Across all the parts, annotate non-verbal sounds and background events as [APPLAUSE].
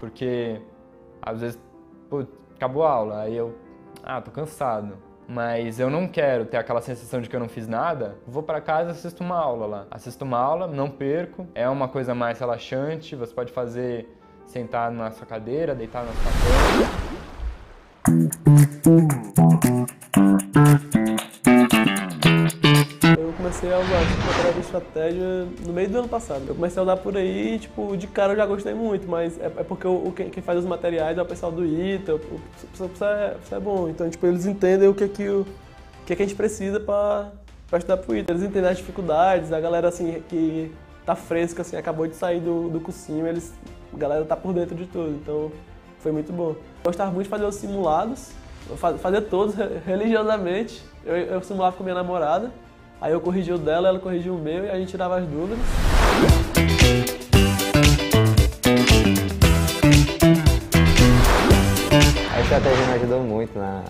porque às vezes pô, acabou a aula, aí eu, ah, tô cansado. Mas eu não quero ter aquela sensação de que eu não fiz nada. Vou para casa, assisto uma aula lá. Assisto uma aula, não perco. É uma coisa mais relaxante. Você pode fazer sentar na sua cadeira, deitar na sua cama. Eu comecei a usar tipo, de estratégia no meio do ano passado. Eu comecei a usar por aí e, tipo, de cara eu já gostei muito, mas é, é porque o, quem, quem, faz os materiais é o pessoal do ITA, o, pessoal é, é bom. Então, tipo, eles entendem o que, é que, o, o que, é que a gente precisa para estudar pro ITA. Eles entendem as dificuldades, a galera, assim, que tá fresca, assim, acabou de sair do, do cursinho, eles, a galera tá por dentro de tudo, então foi muito bom. Eu gostava muito de fazer os simulados, fazer todos religiosamente. Eu, eu simulava com minha namorada, Aí eu corrigi o dela, ela corrigiu o meu e a gente tirava as dúvidas. A estratégia me ajudou muito na,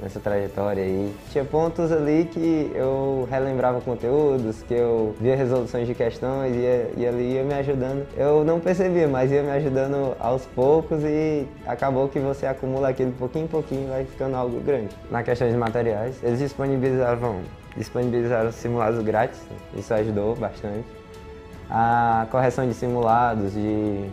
nessa trajetória aí. Tinha pontos ali que eu relembrava conteúdos, que eu via resoluções de questões e, e ali ia me ajudando. Eu não percebia, mas ia me ajudando aos poucos e acabou que você acumula aquilo pouquinho em pouquinho e vai ficando algo grande. Na questão de materiais, eles disponibilizavam disponibilizaram simulados grátis, isso ajudou bastante. A correção de simulados, de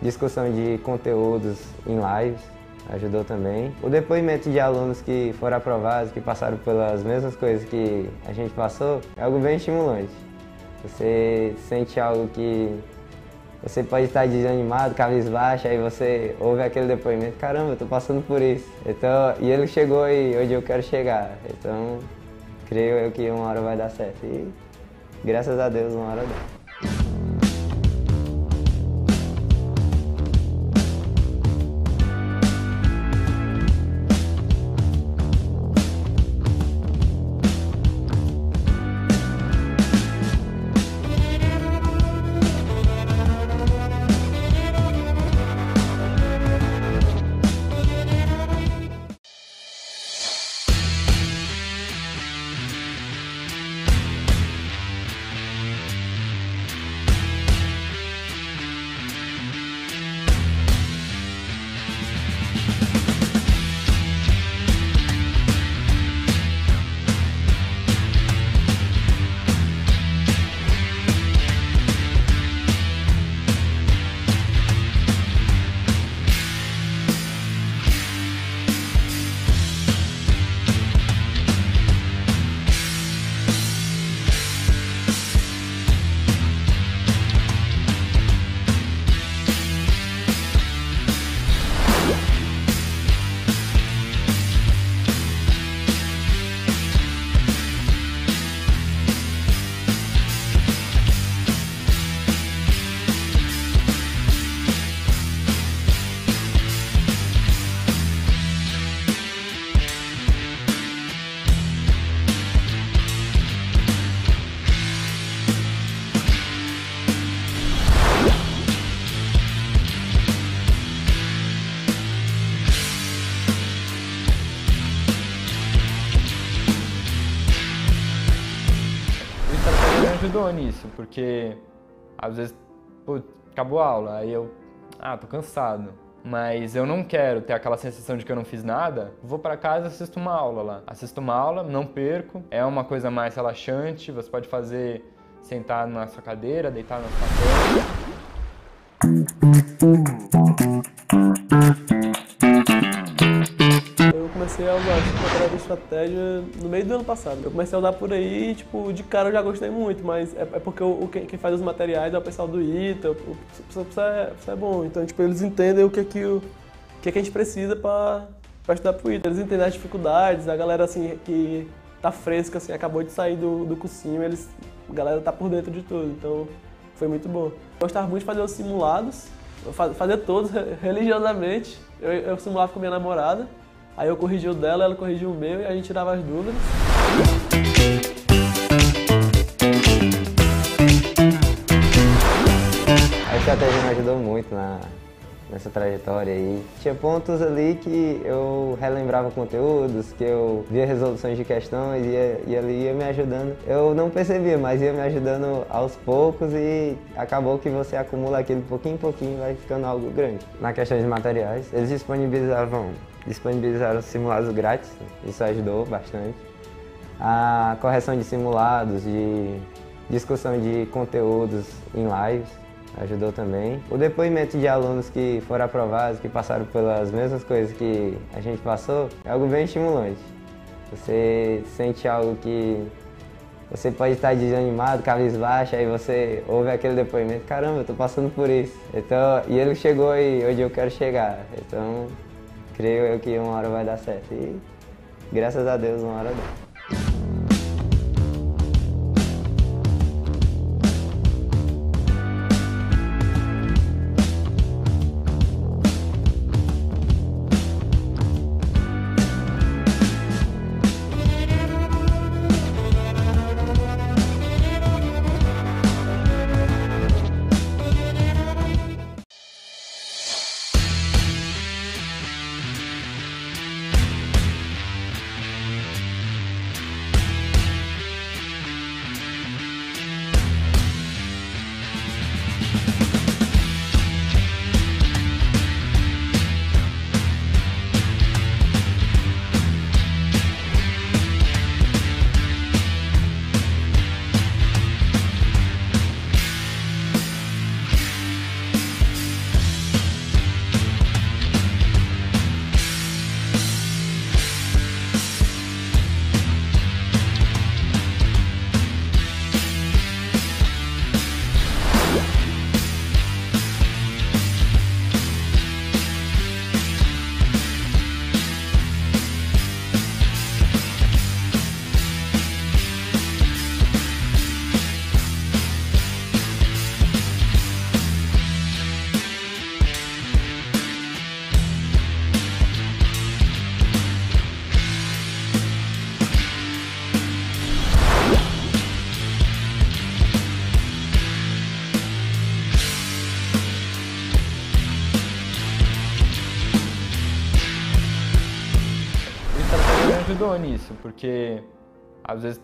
discussão de conteúdos em lives, ajudou também. O depoimento de alunos que foram aprovados, que passaram pelas mesmas coisas que a gente passou, é algo bem estimulante. Você sente algo que você pode estar desanimado, cabisbaixo, aí você ouve aquele depoimento, caramba, eu tô passando por isso. Então, e ele chegou aí onde eu quero chegar. Então, creio eu que uma hora vai dar certo. E graças a Deus, uma hora dá. ajudou nisso, porque às vezes, pô, acabou a aula, aí eu, ah, tô cansado. Mas eu não quero ter aquela sensação de que eu não fiz nada. Vou para casa e assisto uma aula lá. Assisto uma aula, não perco. É uma coisa mais relaxante. Você pode fazer sentar na sua cadeira, deitar na sua cama comecei a usar de tipo, estratégia no meio do ano passado. Eu comecei a usar por aí, tipo, de cara eu já gostei muito, mas é, é porque o, quem, quem, faz os materiais é o pessoal do ITA, o, pessoal é, é bom. Então, tipo, eles entendem o que, é que, o, o que, é que a gente precisa para estudar pro ITA. Eles entendem as dificuldades, a galera, assim, que tá fresca, assim, acabou de sair do, do cursinho, eles, a galera tá por dentro de tudo, então foi muito bom. Eu gostava muito de fazer os simulados, fazer todos religiosamente. Eu, eu simulava com minha namorada. Aí eu corrigi o dela, ela corrigiu o meu e a gente tirava as dúvidas. A estratégia me ajudou muito na, nessa trajetória aí. Tinha pontos ali que eu relembrava conteúdos, que eu via resoluções de questões e, e ali ia me ajudando. Eu não percebia, mas ia me ajudando aos poucos e acabou que você acumula aquilo pouquinho em pouquinho vai ficando algo grande. Na questão de materiais, eles disponibilizavam disponibilizaram simulados grátis, isso ajudou bastante. A correção de simulados, de discussão de conteúdos em lives, ajudou também. O depoimento de alunos que foram aprovados, que passaram pelas mesmas coisas que a gente passou, é algo bem estimulante. Você sente algo que você pode estar desanimado, cabisbaixo, aí você ouve aquele depoimento, caramba, eu tô passando por isso. Então, e ele chegou aí onde eu quero chegar. Então, creio eu que uma hora vai dar certo. E graças a Deus, uma hora dá. porque às vezes,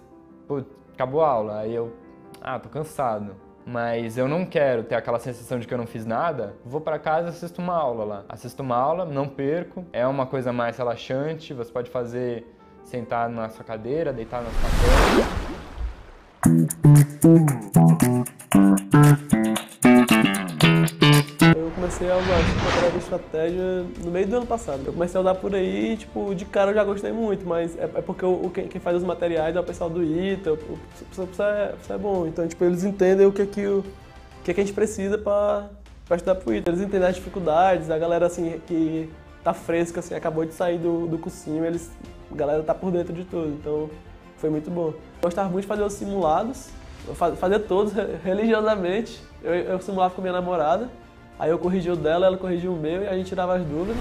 pô, acabou a aula, aí eu, ah, tô cansado. Mas eu não quero ter aquela sensação de que eu não fiz nada. Vou para casa e assisto uma aula lá. Assisto uma aula, não perco. É uma coisa mais relaxante. Você pode fazer sentar na sua cadeira, deitar na sua cama comecei a usar tipo, de estratégia no meio do ano passado. Eu comecei a usar por aí e, tipo, de cara eu já gostei muito, mas é, é porque o, quem, quem, faz os materiais é o pessoal do ITA, o, o, o pessoal é, é bom. Então, tipo, eles entendem o que, é que, o, que, é que a gente precisa para estudar pro ITA. Eles entendem as dificuldades, a galera, assim, que tá fresca, assim, acabou de sair do, do cursinho, eles, a galera tá por dentro de tudo, então foi muito bom. gostava muito de fazer os simulados, fazer todos religiosamente. Eu, eu simulava com minha namorada. Aí eu corrigi o dela, ela corrigiu o meu e a gente tirava as dúvidas.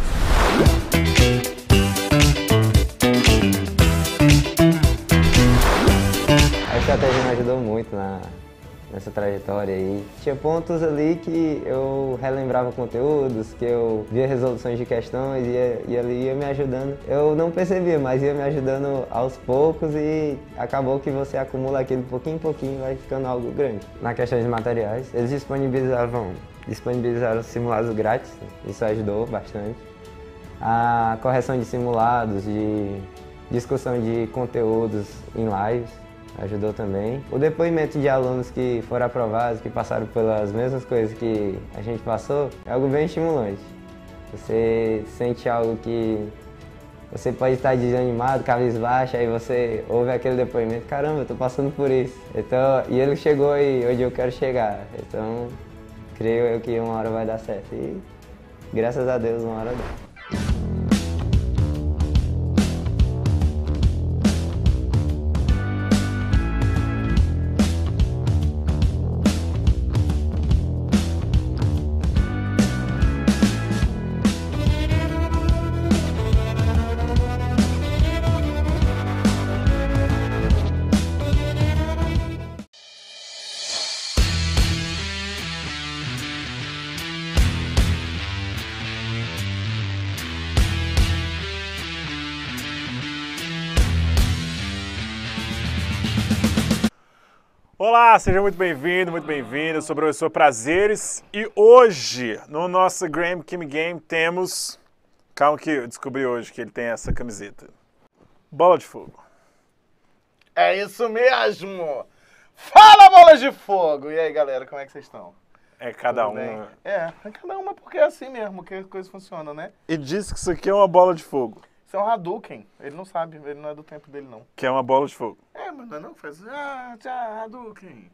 A estratégia me ajudou muito na, nessa trajetória aí. Tinha pontos ali que eu relembrava conteúdos, que eu via resoluções de questões e, e ali ia me ajudando. Eu não percebia, mas ia me ajudando aos poucos e acabou que você acumula aquilo pouquinho em pouquinho vai ficando algo grande. Na questão de materiais, eles disponibilizavam disponibilizaram simulados grátis, né? isso ajudou bastante. A correção de simulados, de discussão de conteúdos em lives, ajudou também. O depoimento de alunos que foram aprovados, que passaram pelas mesmas coisas que a gente passou, é algo bem estimulante. Você sente algo que você pode estar desanimado, cabisbaixo, aí você ouve aquele depoimento, caramba, eu tô passando por isso. Então, e ele chegou aí onde eu quero chegar. Então, creio eu que uma hora vai dar certo. E graças a Deus, uma hora dá. Olá, seja muito bem-vindo, muito bem-vindo. Eu sou o professor Prazeres e hoje no nosso Graham Kim Game temos. Calma que eu descobri hoje que ele tem essa camiseta. Bola de fogo. É isso mesmo! Fala, bola de fogo! E aí, galera, como é que vocês estão? É cada Tudo uma. Bem? É, é cada uma porque é assim mesmo que as coisa funciona, né? E disse que isso aqui é uma bola de fogo. Isso é um Hadouken. Ele não sabe, ele não é do tempo dele, não. Que é uma bola de fogo. É, mas não, é não faz. Ah, tchau, Hadouken.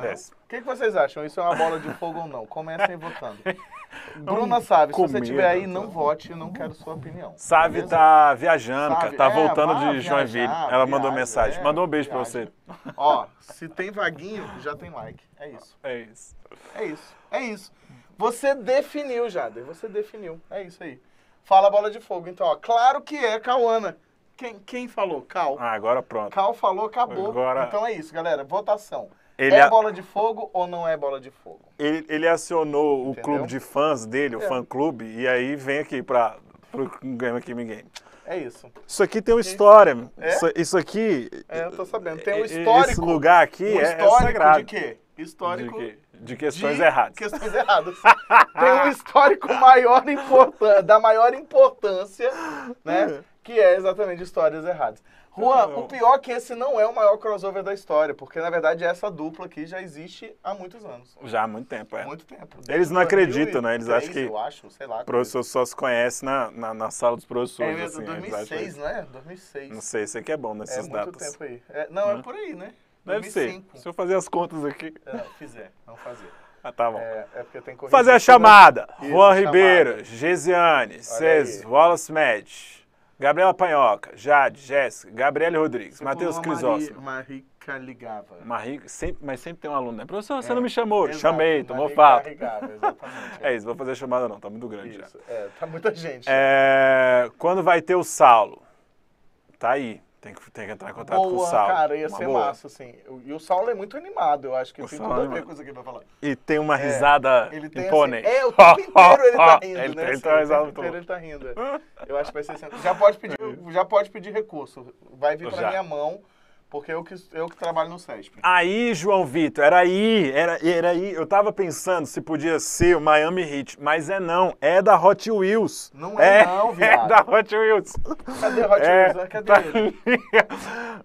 Péssimo. O que, que, vocês acham? Isso é uma bola de fogo ou não? Comecem votando. [LAUGHS] Bruna Sávio, se você estiver aí, né? não vote, não quero sua opinião. Sávio tá viajando, Sabe, cara, tá é, voltando de viajar, Joinville. Ela viaja, mandou mensagem. É, mandou um beijo para você. Ó, se tem vaguinho, já tem like. É isso. É isso. É isso. É isso. Você definiu, Jader. Você definiu. É isso aí. Fala bola de fogo. Então, ó, claro que é Cauana. Né? Quem, quem falou? Cal. Ah, agora pronto. Cal falou, acabou. Agora... Então é isso, galera. Votação. Ele é a... bola de fogo ou não é bola de fogo? Ele, ele acionou Entendeu? o clube de fãs dele, é. o fã-clube, e aí vem aqui para o Game Aqui Game. É isso. Isso aqui tem uma é história. É? Isso, isso, aqui. É, eu tô sabendo. Tem um histórico. Esse lugar aqui um é, é sagrado. De quê? Histórico. De quê? de questões de erradas. Questões erradas. [LAUGHS] Tem um histórico maior da maior importância, né? Que é exatamente histórias erradas. Juan, não. o pior é que esse não é o maior crossover da história, porque na verdade essa dupla aqui já existe há muitos anos. Já há muito tempo, é. Muito tempo. Eles não acreditam, né? Eles acham que. Eu acho, sei lá. O professor só se conhece na, na, na sala dos professores. É, é assim, 2006, né? 2006. Não sei, sei que é bom nesses dados. datas. É muito tempo aí. É, não, é hum? por aí, né? Deve 2005. ser. Se eu fazer as contas aqui. fizer, vamos fazer. Ah, tá bom. É, é porque Fazer a chamada. Isso, Juan Ribeiro, Gesiane, César, Wallace Med, Gabriela Panhoca, Jade, Jéssica, Gabriele Rodrigues, Matheus Crisóstomo. Marica ligava Marica sempre, mas sempre tem um aluno, né? Professor, é, você não me chamou. Exato, Chamei, tomou [LAUGHS] exatamente. é isso, vou fazer a chamada não, tá muito grande isso, já. É, tá muita gente. É, quando vai ter o Saulo? Tá aí. Tem que, tem que entrar em contato boa, com o Saulo. cara, ia uma ser boa. massa, assim. E o Saulo é muito animado, eu acho que o tem tudo a ver com isso aqui pra falar. E tem uma é, risada é, ele tem, imponente. Assim, é, o tempo inteiro ele tá [LAUGHS] rindo, ele, né? Ele, assim, tá o tempo inteiro ele tá rindo. Eu acho que vai ser... Assim, já pode pedir, [LAUGHS] já pode pedir recurso. Vai vir pra já. minha mão porque eu que, eu que trabalho no SESP. Aí, João Vitor, era aí, era, era aí. Eu tava pensando se podia ser o Miami Heat, mas é não, é da Hot Wheels. Não é, é não, [LAUGHS] é viado. É da Hot Wheels. Cadê Hot é, Wheels? É, cadê tá ele?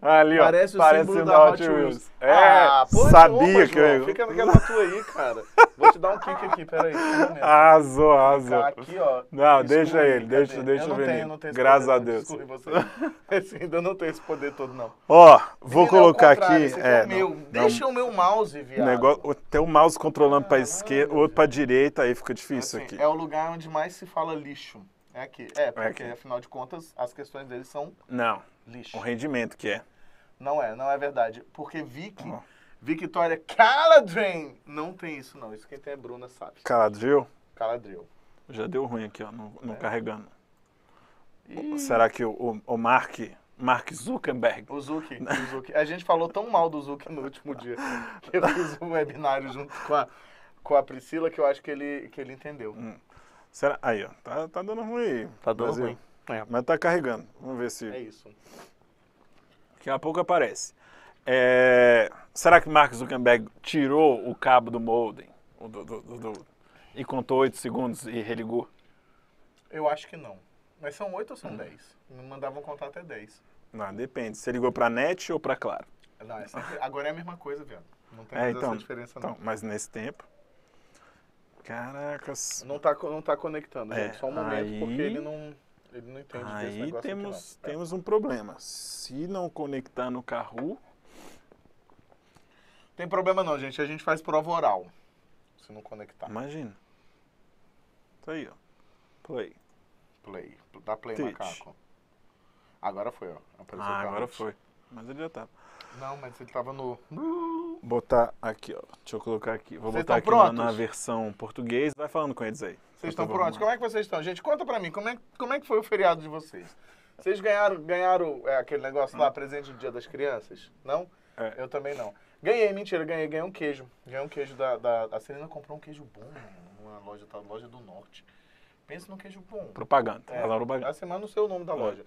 ali, ó. Parece o parece símbolo da Hot, Hot Wheels. Wheels. Ah, é, ah, sabia que eu... Fica naquela tua aí, cara. Vou te dar um kick aqui, peraí. Azul, azo Aqui, ó. Não, deixa ele, deixa, deixa eu, eu não Tenho, não tenho Graças poder, a Deus. Desculpe você. [LAUGHS] Esse ainda não tenho esse poder todo, não. Ó... Vou colocar aqui. É, é, o meu. Não, Deixa não, o meu mouse, viado. Negócio, tem um mouse controlando para esquerda, outro para direita, aí fica difícil assim, aqui. É o lugar onde mais se fala lixo. É aqui. É, é porque é aqui. afinal de contas, as questões deles são não, lixo. O rendimento que é. Não é, não é verdade. Porque Vicky, oh. Victoria Caladrin, não tem isso não. Isso quem tem é Bruna, sabe. Caladril? Caladril. Já deu ruim aqui, ó, não, é. carregando. E... Será que o, o, o Mark Mark Zuckerberg. O Zuck, o Zuck. A gente falou tão mal do Zuck no último dia que eu fiz um webinário junto com a, com a Priscila que eu acho que ele, que ele entendeu. Hum. Será? Aí, ó. Tá, tá dando ruim aí. Tá dando Brasil. ruim. É. Mas tá carregando. Vamos ver se. É isso. Daqui a pouco aparece. É... Será que Mark Zuckerberg tirou o cabo do modem do, do, do, e contou 8 segundos e religou? Eu acho que não. Mas são 8 ou são hum. 10? Me mandavam contar até 10. Não, depende. Você ligou pra NET ou pra Claro? Não, é sempre... agora é a mesma coisa, velho. Não tem é, então, essa diferença, então, não. Mas nesse tempo... Caracas... Não tá, não tá conectando, é, Só um momento, aí... porque ele não... Ele não entende Aí temos, é. temos um problema. Se não conectar no carro. Tem problema não, gente. A gente faz prova oral. Se não conectar. Imagina. Tá aí, ó. Play. Play. Dá play, Teach. macaco. Agora foi, ó. Apareceu ah, agora foi. Mas ele já tava. Tá. Não, mas ele tava no. Botar aqui, ó. Deixa eu colocar aqui. Vou vocês botar aqui na, na, versão português. Vai falando com eles aí. Vocês estão prontos? Como é que vocês estão? Gente, conta pra mim, como é, como é que foi o feriado de vocês? Vocês ganharam, ganharam é, aquele negócio lá, hum. presente do Dia das Crianças? Não? É. Eu também não. Ganhei, mentira, ganhei, ganhei um queijo. Ganhei um queijo da. da a Serena comprou um queijo bom, mano, numa loja, tá, loja do norte. Pensa no queijo bom. Propaganda. É, Essa assim, semana não sei o nome da é. loja.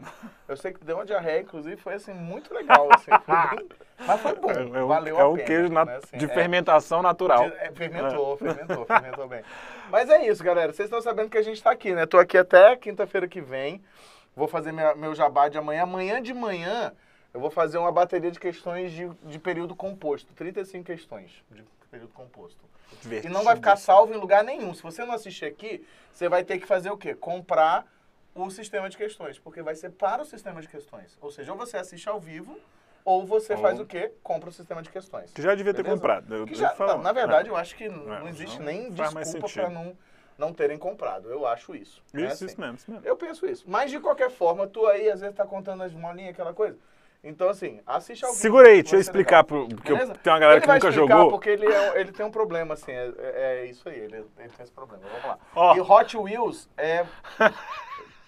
Eu sei que deu uma diarreia, inclusive, foi assim, muito legal. Assim, foi bem... [LAUGHS] Mas foi bom. É, é valeu é a pena. É o queijo na... Né, assim, de é. fermentação natural. De, fermentou, fermentou, fermentou, [LAUGHS] fermentou bem. Mas é isso, galera. Vocês estão sabendo que a gente está aqui, né? Estou aqui até quinta-feira que vem. Vou fazer minha, meu jabá de amanhã. Amanhã de manhã eu vou fazer uma bateria de questões de, de período composto. 35 questões de período composto. Divertido. E não vai ficar salvo em lugar nenhum. Se você não assistir aqui, você vai ter que fazer o quê? Comprar o sistema de questões, porque vai ser para o sistema de questões. Ou seja, ou você assiste ao vivo, ou você ou... faz o quê? Compra o sistema de questões. Que já devia beleza? ter comprado. Eu, já, não, na verdade, é. eu acho que não, não é, existe não nem desculpa para não, não terem comprado. Eu acho isso. Né? Isso, assim. isso, mesmo, isso, mesmo, Eu penso isso. Mas, de qualquer forma, tu aí, às vezes, tá contando as molinhas, aquela coisa. Então, assim, assiste ao Segura aí, deixa eu explicar, pro, porque eu tem uma galera ele que nunca jogou. porque ele, é, ele tem um problema, assim, é, é, é isso aí, ele, ele, tem esse problema. Vamos lá. Oh. E Hot Wheels é. [LAUGHS]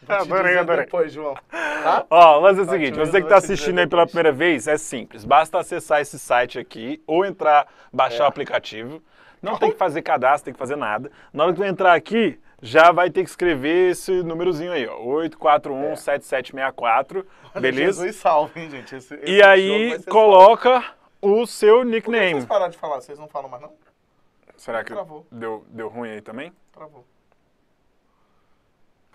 adorei, adorei. Depois, João. Tá? Ó, o lance é o seguinte: você que está assistindo aí pela primeira vez, é simples. Basta acessar esse site aqui ou entrar, baixar é. o aplicativo. Não tem que fazer cadastro, tem que fazer nada. Na hora que tu entrar aqui, já vai ter que escrever esse númerozinho aí, ó, 841-7764. beleza? Jesus salve, hein, gente. Esse, esse e aí coloca salvo. o seu nickname. Por que vocês pararam de falar? Vocês não falam mais não? Será que Travou. deu, deu ruim aí também? Travou.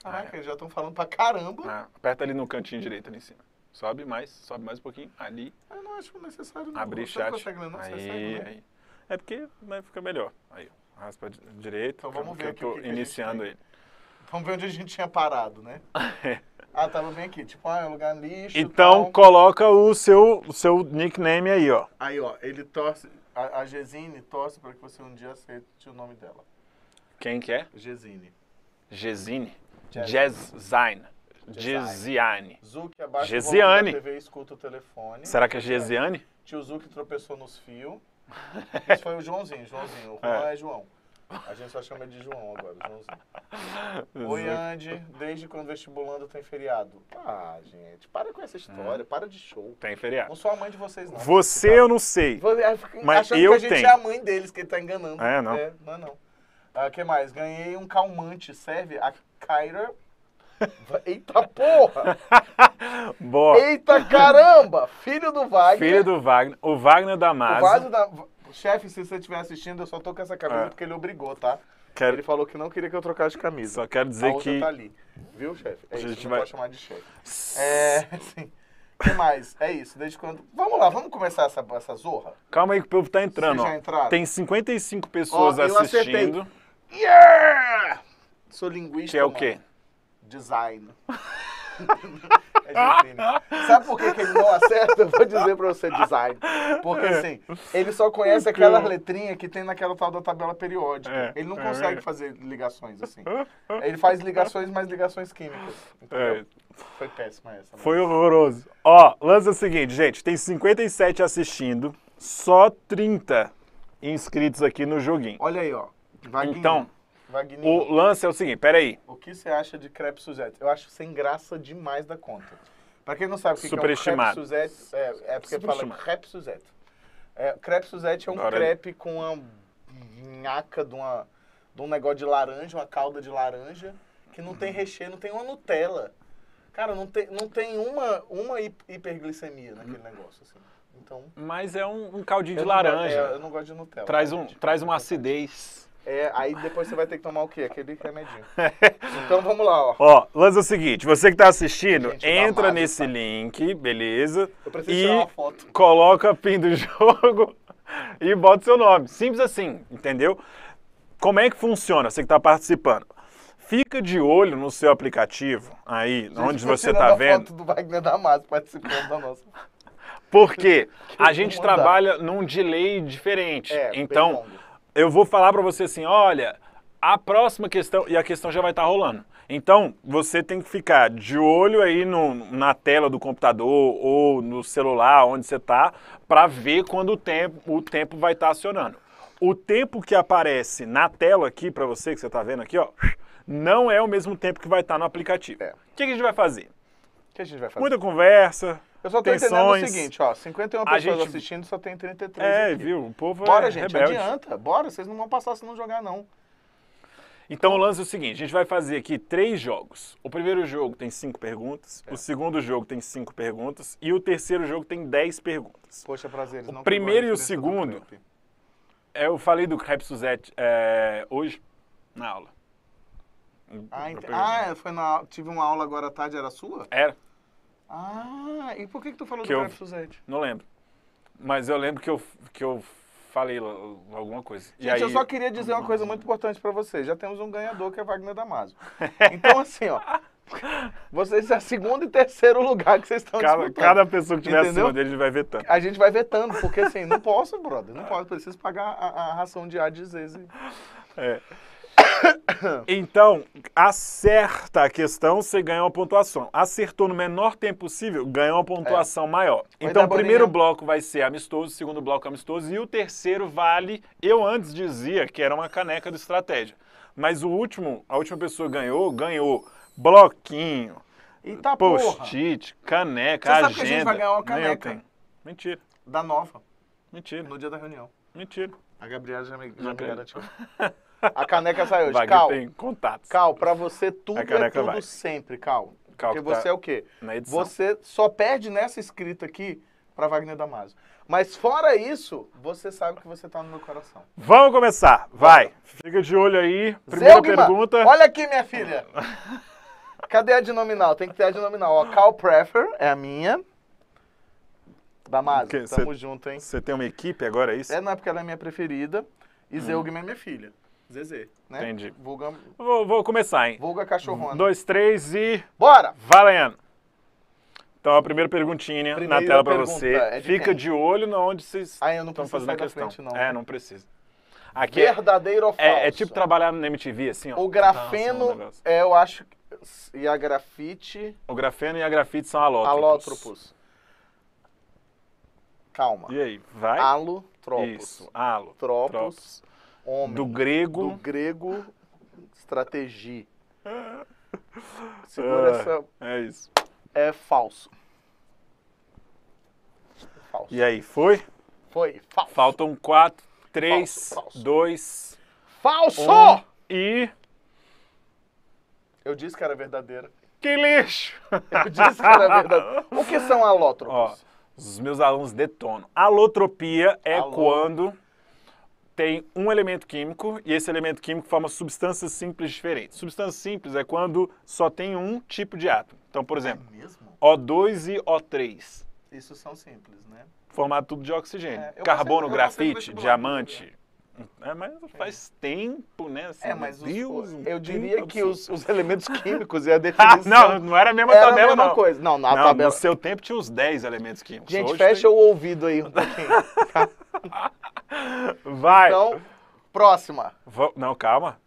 Caraca, ah, é. já estão falando pra caramba. Ah, aperta ali no cantinho direito, ali em cima. Sobe mais, sobe mais um pouquinho. Ali. Eu não acho necessário Abrir chat. Não consegue, não. Né? Aí, É porque vai né, ficar melhor. Aí, ó raspa direito. Então vamos ver aqui. Eu tô que iniciando que ele. Vamos ver onde a gente tinha parado, né? [LAUGHS] É. ah, tava tá, bem aqui. Tipo, ah, é um lugar lixo. Então tal. coloca o seu, o seu nickname aí, ó. Aí, ó, ele torce. A, a Gesine torce para que você um dia aceite o nome dela. Quem que é? Gesine. Gesine? Jezine. Gesiane. Zuki abaixa Gesiane. TV escuta o telefone. Será que é Gesiane? Tio Zuki tropeçou nos fios. Esse foi o Joãozinho, Joãozinho. O Juan é. é João. A gente só chama de João agora, Joãozinho. Oi, Andy. Desde quando vestibulando tem feriado? Ah, gente, para com essa história, hum. para de show. Tem feriado. Não sou a mãe de vocês, não. Você tá? eu não sei. É, mas eu que a gente tenho. é a mãe deles, que ele tá enganando. É, não. É, não é, não. O ah, que mais? Ganhei um calmante, serve? A Kyra [LAUGHS] Eita porra! [LAUGHS] Boa. Eita caramba! Filho do Wagner. Filho do Wagner. O Wagner da Massa. da... Chefe, se você estiver assistindo, eu só tô com essa camisa é. porque ele obrigou, tá? Quero... Ele falou que não queria que eu trocasse de camisa. Só quero dizer a outra que. tá ali. Viu, chefe? É a gente isso, vai... pode chamar de chefe. É, [LAUGHS] sim. O que mais? É isso, desde quando. Vamos lá, vamos começar essa, essa zorra? Calma aí que o povo tá entrando. Vocês já entraram? Tem 55 pessoas assistindo. Acertei. Yeah! Sou linguista. Que é o mano. quê? design. [LAUGHS] é Sabe por que, que ele não acerta? Eu vou dizer pra você design. Porque assim, ele só conhece aquela letrinha que tem naquela tal da tabela periódica. É, ele não é consegue é fazer ligações assim. Ele faz ligações, mas ligações químicas. É. Foi péssima essa. Né? Foi horroroso. Ó, lança o seguinte, gente. Tem 57 assistindo, só 30 inscritos aqui no joguinho. Olha aí, ó. então, o lance é o seguinte, peraí. O que você acha de crepe Suzette? Eu acho sem graça demais da conta. Pra quem não sabe o que, que é um crepe Suzette, é, é porque fala crepe Suzette. É, crepe Suzette é um Agora... crepe com uma nhaca de, uma, de um negócio de laranja, uma calda de laranja, que não tem uhum. recheio, não tem uma Nutella. Cara, não tem, não tem uma, uma hiperglicemia naquele uhum. negócio, assim. Então, Mas é um, um caldinho de laranja. Gosto, é, eu não gosto de Nutella. Traz, um, traz uma é acidez. É, aí depois você vai ter que tomar o quê? Aquele remedinho. [LAUGHS] então vamos lá, ó. Ó, lança é o seguinte, você que está assistindo, Gente, entra nesse tá. link, beleza? Eu preciso e tirar uma foto. Coloca pin do [LAUGHS] jogo e bota seu nome. Simples assim, entendeu? Como é que funciona você que está participando? Fica de olho no seu aplicativo aí, Gente, onde você está vendo. Foto do Wagner Damasio participando da nossa. Porque [LAUGHS] a gente trabalha num delay diferente. É, então, eu vou falar para você assim, olha, a próxima questão, e a questão já vai estar tá rolando. Então, você tem que ficar de olho aí no, na tela do computador ou no celular, onde você está, para ver quando o tempo, o tempo vai estar tá acionando. O tempo que aparece na tela aqui para você, que você está vendo aqui, ó, não é o mesmo tempo que vai estar tá no aplicativo. É. que, que a gente vai fazer? O que a gente vai fazer? Muita conversa, eu só tô tensões. entendendo o seguinte, ó, 51 a pessoas gente... assistindo, só tem 33 É, aqui. viu? O povo é Bora, é gente, rebelde. adianta. Bora, vocês não vão passar se não jogar, não. Então o lance é o seguinte, a gente vai fazer aqui três jogos. O primeiro jogo tem cinco perguntas, é. o segundo jogo tem cinco perguntas e o terceiro jogo tem dez perguntas. Poxa, prazer. O primeiro e o segundo, é, eu falei do Crepe Suzette é, hoje na aula. Ah, hum, ent... ah é, foi na tive uma aula agora à tarde, era sua? Era. Ah, e por que, que tu falou que do eu, Suzette? Suzete? Não lembro. Mas eu lembro que eu, que eu falei alguma coisa. Gente, aí... eu só queria dizer uma coisa muito importante para vocês. Já temos um ganhador que é Wagner Damaso. [LAUGHS] Então, assim, ó. Vocês é segundo e terceiro lugar que vocês estão cada, disputando. Cada pessoa que tiver entendeu? acima dele vai vetando. A gente vai vetando, porque assim, não posso, brother. Não posso. Preciso pagar a, a ração diária de Zezé. É. [COUGHS] Então, acerta a questão, você ganha uma pontuação. Acertou no menor tempo possível, ganha uma pontuação é. maior. Vai então, o primeiro bloco vai ser amistoso, o segundo bloco amistoso e o terceiro vale. Eu antes dizia que era uma caneca do estratégia, mas o último, a última pessoa ganhou, ganhou bloquinho, tá post-it, caneca, você agenda. sabe que a gente vai ganhar uma caneca. Mentira. Da nova. Mentira. No dia da reunião. Mentira. A Gabriela já me, já me garantiu. [LAUGHS] A caneca saiu hoje. Cal, tem contatos. Cal, pra você tudo é tudo vai. sempre, Cal. Cal Porque tá você é o quê? Na edição. Você só perde nessa escrita aqui para Wagner Damasio. Mas fora isso, você sabe que você tá no meu coração. Vamos começar, vai. Fica de olho aí, primeira pergunta. olha aqui, minha filha. Cadê a de nominal? Tem que ter a de nominal. Ó, Cal Prefer é a minha. Damasio, que, tamo cê, junto, hein? Você tem uma equipe agora, é isso? É, não, é porque ela é minha preferida. E hum. Zeugman é minha filha. Zezé. Né? Entendi. Vulga... Vou, vou, começar, hein? Vulga cachorrona. Um, dois, três e. Bora! Valendo! Então, a primeira perguntinha primeira na tela para você. É de Fica quem? de olho na onde vocês ah, estão fazendo a questão. Frente, não. É, não precisa. Aqui é- Verdadeiro é, ou falso? É, é, tipo trabalhar na MTV, assim, ó. O tá, grafeno, Nossa, é, eu acho, e a grafite... O grafeno e a grafite são alótropos. Alótropos. Calma. E aí, vai? Alotropos. Isso, alo. Tropos. Homem. Do grego. Do grego, estratégia. Segura é, essa. É isso. É falso. Falso. E aí, foi? Foi. Falso. Faltam quatro, três, falso, falso. dois. Falso! Um, e. Eu disse que era verdadeira. Que lixo! [LAUGHS] Eu disse que era verdadeira. o que são [LAUGHS] alótropos? Ó, os meus alunos detonam. Alotropia é Alô. quando tem um elemento químico e esse elemento químico forma substâncias simples diferentes. Substância simples é quando só tem um tipo de átomo. Então, por é exemplo, é O2 e O3. Isso são simples, né? Formado tudo de oxigênio. É, Carbono, consigo, grafite, diamante. É, mas faz tempo, né? Assim, é, mas os, eu diria que os, os, elementos [LAUGHS] químicos e a definição... não, não era a mesma era tabela, a mesma não. coisa. Não, na não, tabela... no seu tempo tinha uns 10 elementos químicos. Gente, Hoje fecha tem... o ouvido aí um pouquinho. [LAUGHS] Tá? Vai. Então, próxima. Vou, não, calma.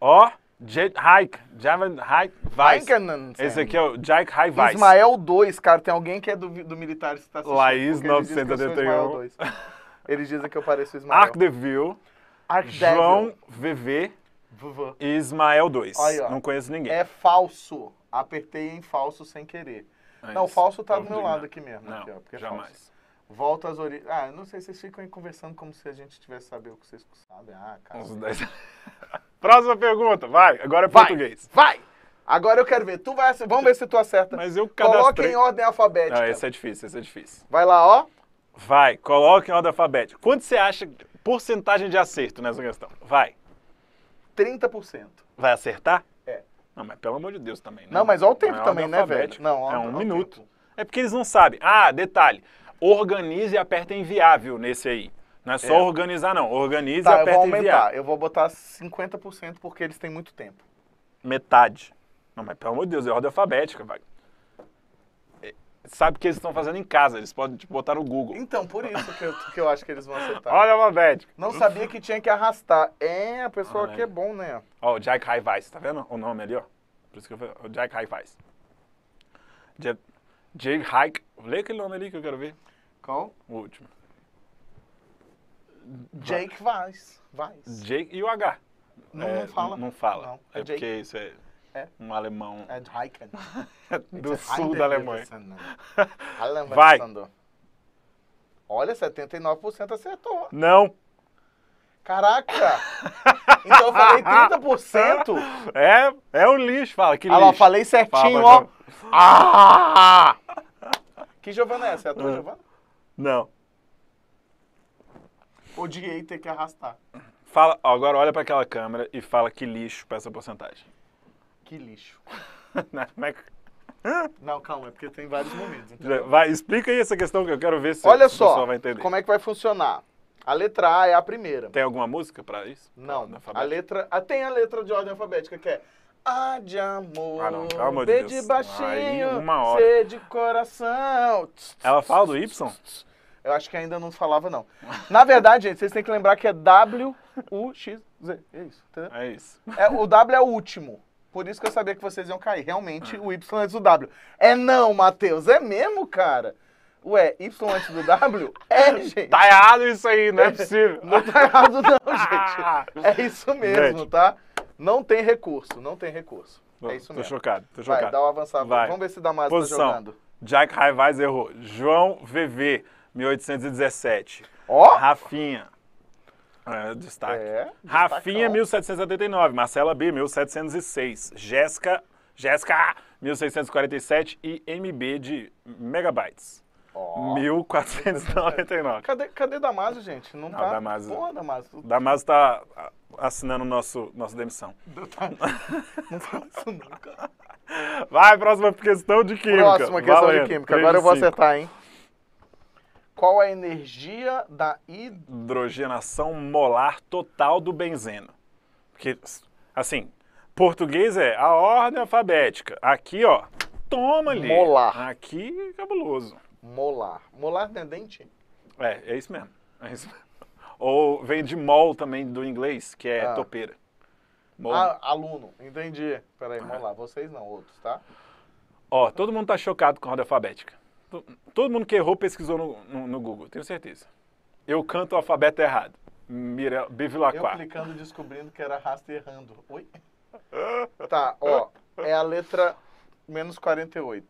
Ó, Jake Hike. Javan Hike Weiss. Esse aqui é o Jake Hike Weiss. Ismael 2, cara. Tem alguém que é do, do militar que está assistindo. Laís 981. Eles dizem que eu pareço Ismael. Arc Deville. Arc João VV. VV. E Ismael 2. Aí, ó, não conheço ninguém. É falso. Apertei em falso sem querer. É não, isso. falso tá do meu lado aqui mesmo. Não, aqui, ó, é jamais. Falso. Volto às origens. Ah, não sei, vocês ficam aí conversando como se a gente tivesse saber o que vocês sabem. Ah, cara. [LAUGHS] Próxima pergunta, vai. Agora é português. Vai! Agora eu quero ver. Tu vai, vamos ver se tu acerta. Mas eu cadastrei. Coloca em ordem alfabética. Não, ah, esse é difícil, esse é difícil. Vai lá, ó. Vai, coloca em ordem alfabética. Quanto você acha porcentagem de acerto nessa questão? Vai. 30%. Vai acertar? É. Não, mas pelo amor de Deus também, né? Não, mas olha o tempo é também, né, velho? Não, ó, é um minuto. É porque eles não sabem. Ah, detalhe organize e aperta enviável nesse aí. Não é só é. organizar, não. Organize tá, e aperta eu vou aumentar. Eu vou botar 50% porque eles têm muito tempo. Metade. Não, mas pelo amor de Deus, é ordem alfabética, vai. É, sabe o que eles estão fazendo em casa, eles podem tipo, botar no Google. Então, por isso que eu, que eu acho que eles vão acertar. Olha alfabético. Não sabia que tinha que arrastar. É, a pessoa ah, que é bom, né? Ó, o Jack Hi-Vice, tá vendo o nome ali, ó? Por isso que eu falei, o Jack Hi-Vice. Jack Hike. Lê aquele nome ali que eu quero ver. Qual? O último. Jake Weiss. Weiss. Jake e o H. Não, é, não fala. Não fala. Não, é, é porque isso é, é, um alemão. É Heiken. [LAUGHS] do It's sul da Alemanha. [LAUGHS] Vai. Olha, 79% acertou. Não. Caraca! então eu falei 30%. [LAUGHS] É, é um lixo, fala. Que lixo. Ah, lá, falei certinho, fala, ó. Então. Ah! Que Giovana é essa? É a tua, ah. Giovana? Não. Odiei ter que arrastar. Fala, ó, agora olha para aquela câmera e fala que lixo pra essa porcentagem. Que lixo. [LAUGHS] Não, é... Não, calma, é porque tem vários momentos. Vai, explica aí essa questão que eu quero ver se olha o só, pessoal vai entender. Como é que vai funcionar? A letra A é a primeira. Tem alguma música para isso? Não. A letra, tem a letra de ordem alfabética que é a de amor, ah, não, pelo de B de Deus. baixinho, Ai, uma hora. C de coração. Ela fala do Y? Eu acho que ainda não falava, não. Na verdade, gente, vocês têm que lembrar que é W-U-X-Z. É isso, entendeu? É isso. É, o W é o último. Por isso que eu sabia que vocês iam cair. Realmente, o Y antes do W. É não, Matheus. É mesmo, cara? Ué, Y antes do W? É, gente. Tá errado isso aí, não é possível. Não tá errado, não, [LAUGHS] gente. É isso mesmo, tá? Não tem recurso, não tem recurso. é isso mesmo. Tô chocado, tô chocado. Vai, dá um avançado. Vai. Vamos ver se dá mais tá jogando. Jack Raivaz errou. João VV. 1817. Ó! Oh! Rafinha. É, destaque. É, Rafinha, 1779. Marcela B, 1706. Jéssica, Jéssica, 1647. E MB de megabytes. Oh. 1499. Cadê, cadê Damaso, gente? Não, não ah, tá. Damaso, Porra, Damaso. Damaso tá assinando nosso, nossa demissão. Não, tá. fala isso nunca. Vai, próxima questão de química. Próxima questão Valendo, de química. Agora eu vou acertar, hein? qual a energia da hidrogenação molar total do benzeno. Porque, assim, português é a ordem alfabética. Aqui, ó, toma ali. Molar. Aqui é cabuloso. Molar. Molar tem é dente? É, é isso mesmo. É isso mesmo. Ou vem de mol também do inglês, que é ah. topeira. Mol. Ah, aluno, entendi. Peraí, molar. É. Vocês não, outros, tá? Ó, todo mundo tá chocado com a ordem alfabética. Todo mundo que errou pesquisou no, no, no Google, tenho certeza. Eu canto o alfabeto errado. Mira, Bevilacqua. Eu clicando descobrindo que era rasta errando. Oi? tá, ó. É a letra menos 48.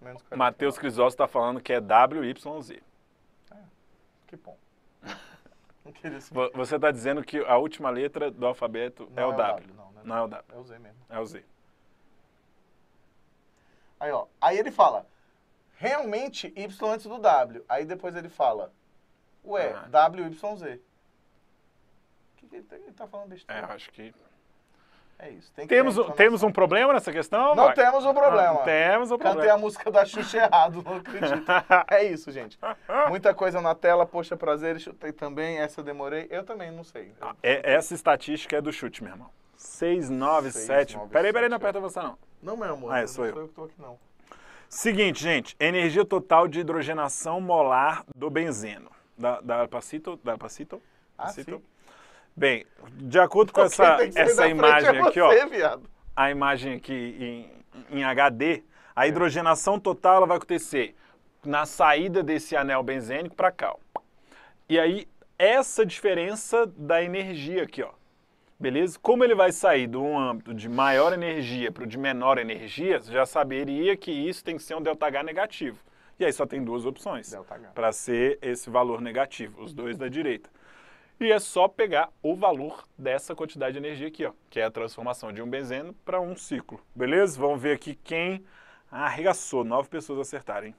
Menos 48. Matheus Crisóstomo está falando que é WYZ. É, que bom. [LAUGHS] Você está dizendo que a última letra do alfabeto não é, o é W. W. Não, não, é, não é o W. É o Z mesmo. É o Z. Aí, ó. Aí ele fala: realmente Y antes do W. Aí depois ele fala, ué, ah. WYZ. Ele tá, ele tá falando besteira. É, acho que... É isso. Tem temos um, temos um problema nessa questão? Não temos um problema. Não, ah, temos um problema. Cantei a música da Xuxa errado, não acredito. [LAUGHS] é isso, gente. Muita coisa na tela, poxa, prazer, chutei também, essa eu demorei. Eu também não sei. Ah, é, essa estatística é do chute, meu irmão. 6, 9, 7. peraí, peraí, não aperta você não. Não, meu amor. Ah, é, sou eu. Não sou eu que tô aqui, não. Seguinte, gente, energia total de hidrogenação molar do benzeno. Da, da Pacito? Da Pacito? Ah, Pacito? Bem, de acordo com essa, essa imagem você, aqui, ó. Viado. A imagem aqui em, em HD, a é. hidrogenação total vai acontecer na saída desse anel benzênico para cá. Ó. E aí, essa diferença da energia aqui, ó. Beleza? Como ele vai sair de um âmbito de maior energia para o de menor energia, já saberia que isso tem que ser um ΔH negativo. E aí só tem duas opções para ser esse valor negativo, os dois da direita. E é só pegar o valor dessa quantidade de energia aqui, ó, que é a transformação de um benzeno para um ciclo. Beleza? Vamos ver aqui quem arregaçou. Nove pessoas acertarem.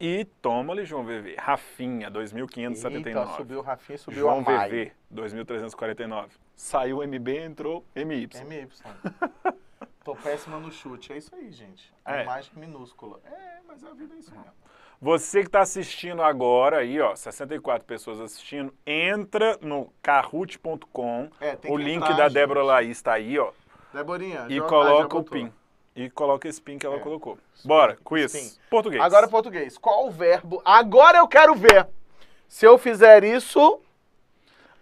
E toma-lhe João VV. Rafinha, 2.579. subiu Rafinha subiu João a Mai. VV, 2.349. Saiu MB, entrou MY. MY. [LAUGHS] Tô péssima no chute. É isso aí, gente. É, é. Mágica minúscula. É, mas a vida é isso mesmo. Você que está assistindo agora aí, ó, 64 pessoas assistindo, entra no carrute.com. É, o link entrar, da Débora Laís está aí, ó. Deborinha, e coloca o PIN. E coloca esse pin que ela é. colocou. Bora, quiz. Spin. Português. Agora é português. Qual o verbo? Agora eu quero ver. Se eu fizer isso,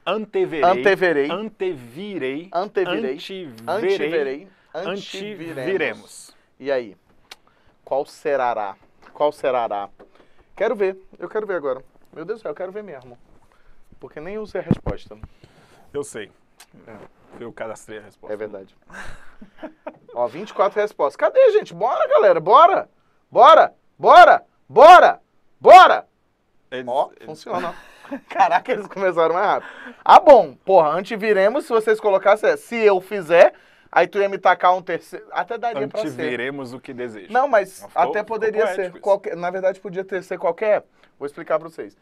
anteverei, anteverei, antevirei, antevirei, Anteverei. antiviremos. E aí? Qual será? Qual será? Quero ver, eu quero ver agora. Meu Deus do céu, eu quero ver mesmo. Porque nem usei a resposta. Eu sei. É. Eu cadastrei a resposta. É verdade. Ó, 24 respostas. Cadê, gente? Bora, galera, bora! Bora! Bora! Bora! Bora! Eles, Ó, eles... funciona. [LAUGHS] Caraca, eles começaram mais rápido. Ah, bom, porra, viremos se vocês colocassem, é, se eu fizer, aí tu ia me tacar um terceiro. Até daria antiviremos pra ser. Antiviremos o que deseja. Não, mas ficou, até poderia ser. Isso. Qualquer, na verdade, podia ter, ser qualquer. Vou explicar pra vocês.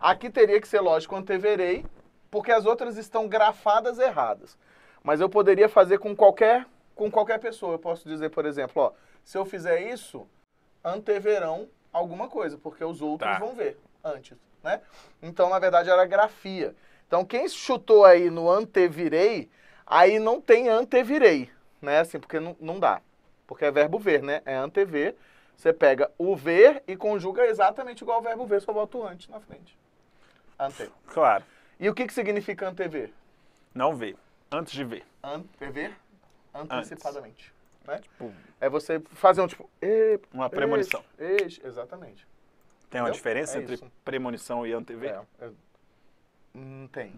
Aqui teria que ser lógico anteverei, porque as outras estão grafadas erradas. Mas eu poderia fazer com qualquer, com qualquer pessoa. Eu posso dizer, por exemplo, ó, se eu fizer isso, anteverão alguma coisa, porque os outros tá. vão ver antes, né? Então, na verdade, era grafia. Então, quem chutou aí no antevirei, aí não tem antevirei, né? Assim, porque não, não dá. Porque é verbo ver, né? É antever. Você pega o ver e conjuga exatamente igual o verbo ver, só bota o antes na frente. Ante. Claro. E o que, que significa antever? Não ver. Antes de ver. An ver. antecipadamente. Antes. Né? Tipo, é você fazer um tipo. uma premonição. exatamente. Tem uma diferença é entre isso. premonição e antever? É, é, não hum, tem.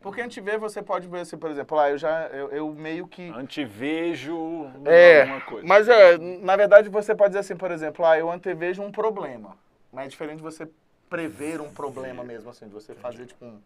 Porque antever você pode ver assim, por exemplo, lá ah, eu já eu, eu meio que antevejo é, alguma é coisa. Mas é, na verdade você pode dizer assim, por exemplo, lá ah, eu antevejo um problema. Mas né? é diferente de você prever um problema mesmo assim, de você fazer tipo um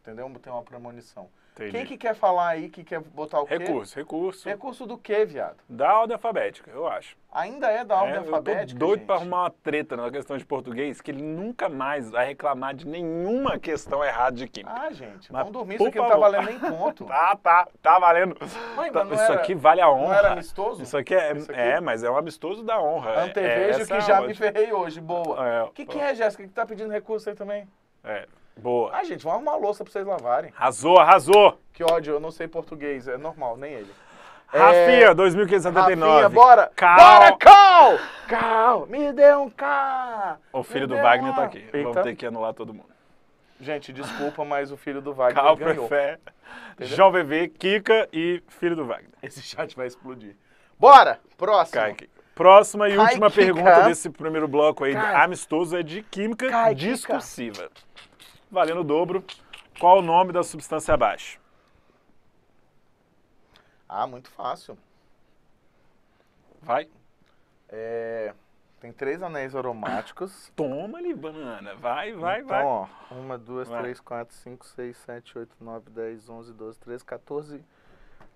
entendeu? Tem uma premonição. Entendi. Quem que quer falar aí, que quer botar o quê? Recurso, recurso. Recurso do quê, viado? Da ordem alfabética, eu acho. Ainda é da ordem é, alfabética, eu tô doido gente. pra arrumar uma treta na questão de português, que ele nunca mais vai reclamar de nenhuma questão errada de química. Ah, gente, Mas, vamos dormir, isso aqui não tá valendo nem ponto. [LAUGHS] tá, tá, tá valendo. Mãe, tá, isso era, aqui vale a honra. Não era amistoso? Isso aqui é, isso aqui? é mas é um amistoso da honra. Antevejo é, que é já me ferrei hoje, boa. O é, que, que é, Jéssica, que tá pedindo recurso aí também? É, Boa. Ah, gente, vamos arrumar uma louça pra vocês lavarem. Arrasou, arrasou. Que ódio, eu não sei português, é normal, nem ele. É, Rafinha, é... 2579. Rafinha, bora! Cal. Bora, Cal! Cal, me dê um cal. O filho do Wagner uma... tá aqui. Vamos ter que anular todo mundo. Gente, desculpa, mas o filho do Wagner Cal ganhou. João VV, Kika e filho do Wagner. Esse chat vai explodir. Bora! Próximo. Cai, Próxima e última Kika. pergunta desse primeiro bloco aí, amistoso, é de química discursiva. Kika valendo o dobro. Qual o nome da substância abaixo? Ah, muito fácil. Vai. É, tem três anéis aromáticos. [COUGHS] Toma, Libanana. Vai, vai, então, vai. Ó, uma, duas, vai. três, quatro, cinco, seis, sete, oito, nove, dez, onze, doze, treze, quatorze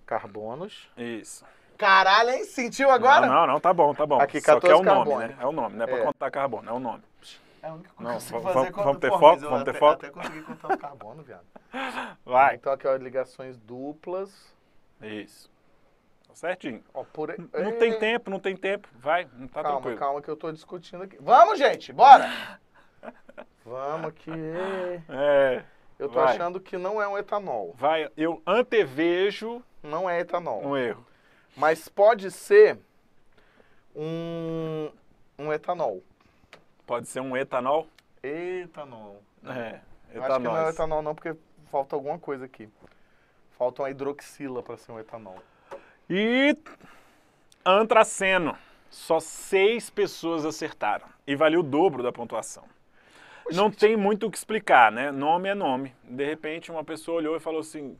carbonos. Isso. Caralho, hein? Sentiu agora? Não, não, não, tá bom, tá bom. Aqui, 14 Só que é o nome, carbono. né? É o nome, né? é. pra é. contar carbono, é o nome. É a única coisa não, que eu consigo vamos, fazer vamos, ter porra, foco, vamos até, ter foco? Até consegui contar o carbono, viado. [LAUGHS] Vai. Então aqui, ó, ligações duplas. Isso. Tá certinho. Ó, por... não tem tempo, não tem tempo. Vai, não tá calma, tranquilo. Calma, que eu tô discutindo aqui. Vamos, gente, bora! [LAUGHS] Vamos aqui. É. Eu tô Vai. achando que não é um etanol. Vai, eu antevejo. Não é etanol. Um erro. Mas pode ser um, um etanol. Pode ser um etanol? Etanol. É, etanol. Acho que não é etanol não, porque falta alguma coisa aqui. Falta uma hidroxila para ser um etanol. E antraceno. Só seis pessoas acertaram. E valeu o dobro da pontuação. não gente. tem muito o que explicar, né? Nome é nome. De repente, uma pessoa olhou e falou assim: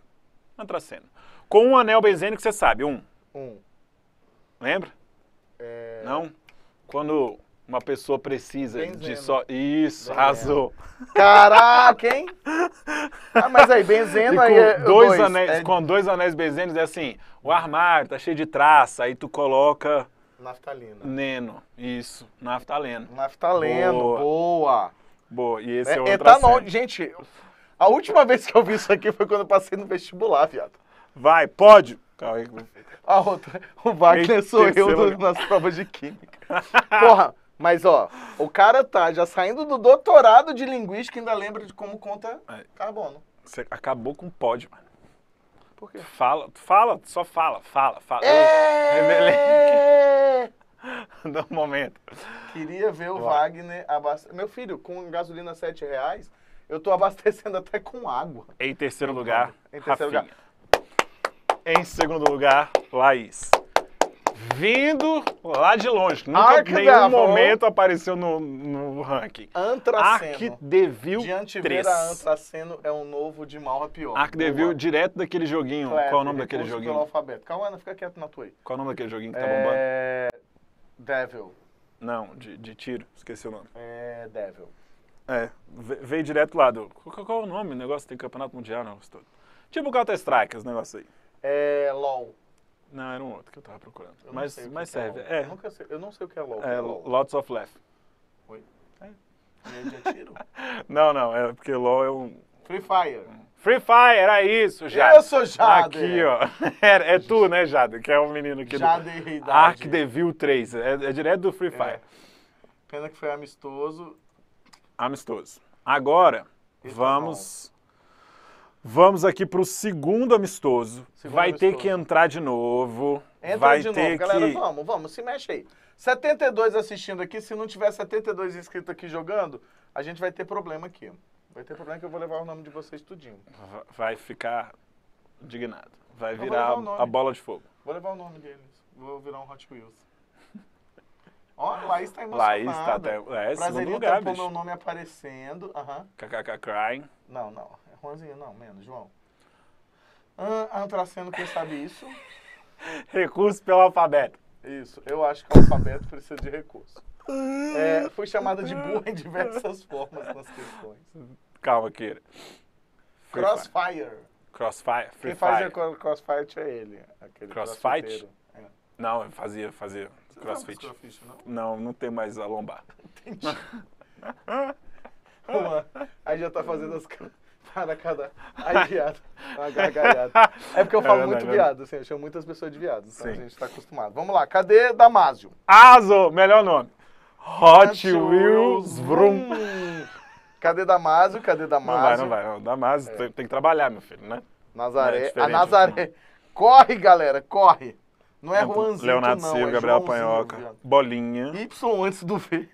antraceno. Com um anel benzênico, você sabe, um. Um. Lembra? É... Não? Quando uma pessoa precisa Benzema. de só. Isso, arrasou. Caraca, hein? Ah, mas aí, benzeno aí. É dois dois. Anéis, é... Com dois anéis benzenos é assim: o armário tá cheio de traça, aí tu coloca. Naftalina. Neno, isso, naftaleno. Naftaleno, boa. Boa, boa. e esse é, é o etanol. É, tá Gente, a última vez que eu vi isso aqui foi quando eu passei no vestibular, viado. Vai, pode Calma aí. A outra, o Wagner sou eu nas provas de química. Porra. Mas, ó, o cara tá já saindo do doutorado de linguística e ainda lembra de como conta é. carbono. Você acabou com pod, mano. Por quê? Fala, fala, só fala, fala, fala. É... [LAUGHS] Dá um momento. Queria ver o Uau. Wagner abastecer. Meu filho, com gasolina a 7 reais, eu tô abastecendo até com água. Em terceiro lugar, Em terceiro Rafinha. lugar. Em segundo lugar, Laís vindo lá de longe. Nunca em nenhum momento apareceu no, no ranking. Antraceno. Arcdevil Diante 3. Antraceno é um novo de mal a pior. Arcdevil Boa. direto daquele joguinho. Qual é o nome daquele joguinho? Pelo alfabeto. Calma, não fica quieto na tua aí. Qual é o nome daquele joguinho que tá é bombando? É... Devil. Não, de, de tiro. Esqueci o nome. É Devil. É, veio direto lá do... Qual, é o nome? O negócio tem campeonato mundial, não, todo. Tipo Counter-Strike, esse negócio aí. É LOL. Não, era um outro que eu tava procurando. Eu mas mas é serve. É, Eu, nunca sei, eu não sei o que é LOL. É, Lots of Left. Oi? É. E é tiro? [LAUGHS] não, não, é porque LOL é um. Free Fire. Free Fire, era isso, Jade. Eu sou Jade. Aqui, ó. [LAUGHS] É, é tu, né, Jade? Que é o um menino que... Jade do... Idade. Ark Devil 3. É, é, direto do Free é. Fire. É. Pena que foi amistoso. Amistoso. Agora, tá vamos Vamos aqui para o segundo amistoso. Segundo vai amistoso. ter que entrar de novo. Entra vai de ter novo, galera. Que... Vamos, vamos, se mexe aí. 72 assistindo aqui, se não tiver 72 inscritos aqui jogando, a gente vai ter problema aqui. Vai ter problema que eu vou levar o nome de vocês tudinho. Vai ficar indignado. Vai virar a bola de fogo. Vou levar o nome deles. Vou virar um Hot Wheels. [LAUGHS] Ó, oh, Laís tá emocionada. Laís tá até... É, Prazeria segundo lugar, tá o meu nome aparecendo. Uhum. KKK Crying. Não, não. 11 não, menos, João. An Antraceno, ah, quem sabe isso? [LAUGHS] recurso pelo alfabeto. Isso, eu acho que o alfabeto precisa de recurso. [LAUGHS] É, foi chamada de burra em diversas formas nas questões. Calma, Kira. Crossfire. Crossfire. Free Quem fazia fire. crossfight é ele. Aquele crossfight? É. Não, eu fazia, fazia Você crossfit. Não, crossfit não? não, não tem mais a lombar. Entendi. [LAUGHS] Aí já tá fazendo as Cara, cada. Ai, viado. É porque eu é falo é, muito viado, assim, eu chamo muitas pessoas de viado, então Sim. a gente tá acostumado. Vamos lá, cadê Damásio? Aso, melhor nome. Hot Wheels Vroom. Cadê Damásio? Cadê Damásio? Não vai, não vai. Damásio é. tem, tem, que trabalhar, meu filho, né? Nazaré. É a Nazaré. Né? Corre, galera, corre. Não é Juanzinho, Leonardo Silva, Gabriel é Panhoca. Bolinha. Y antes do V.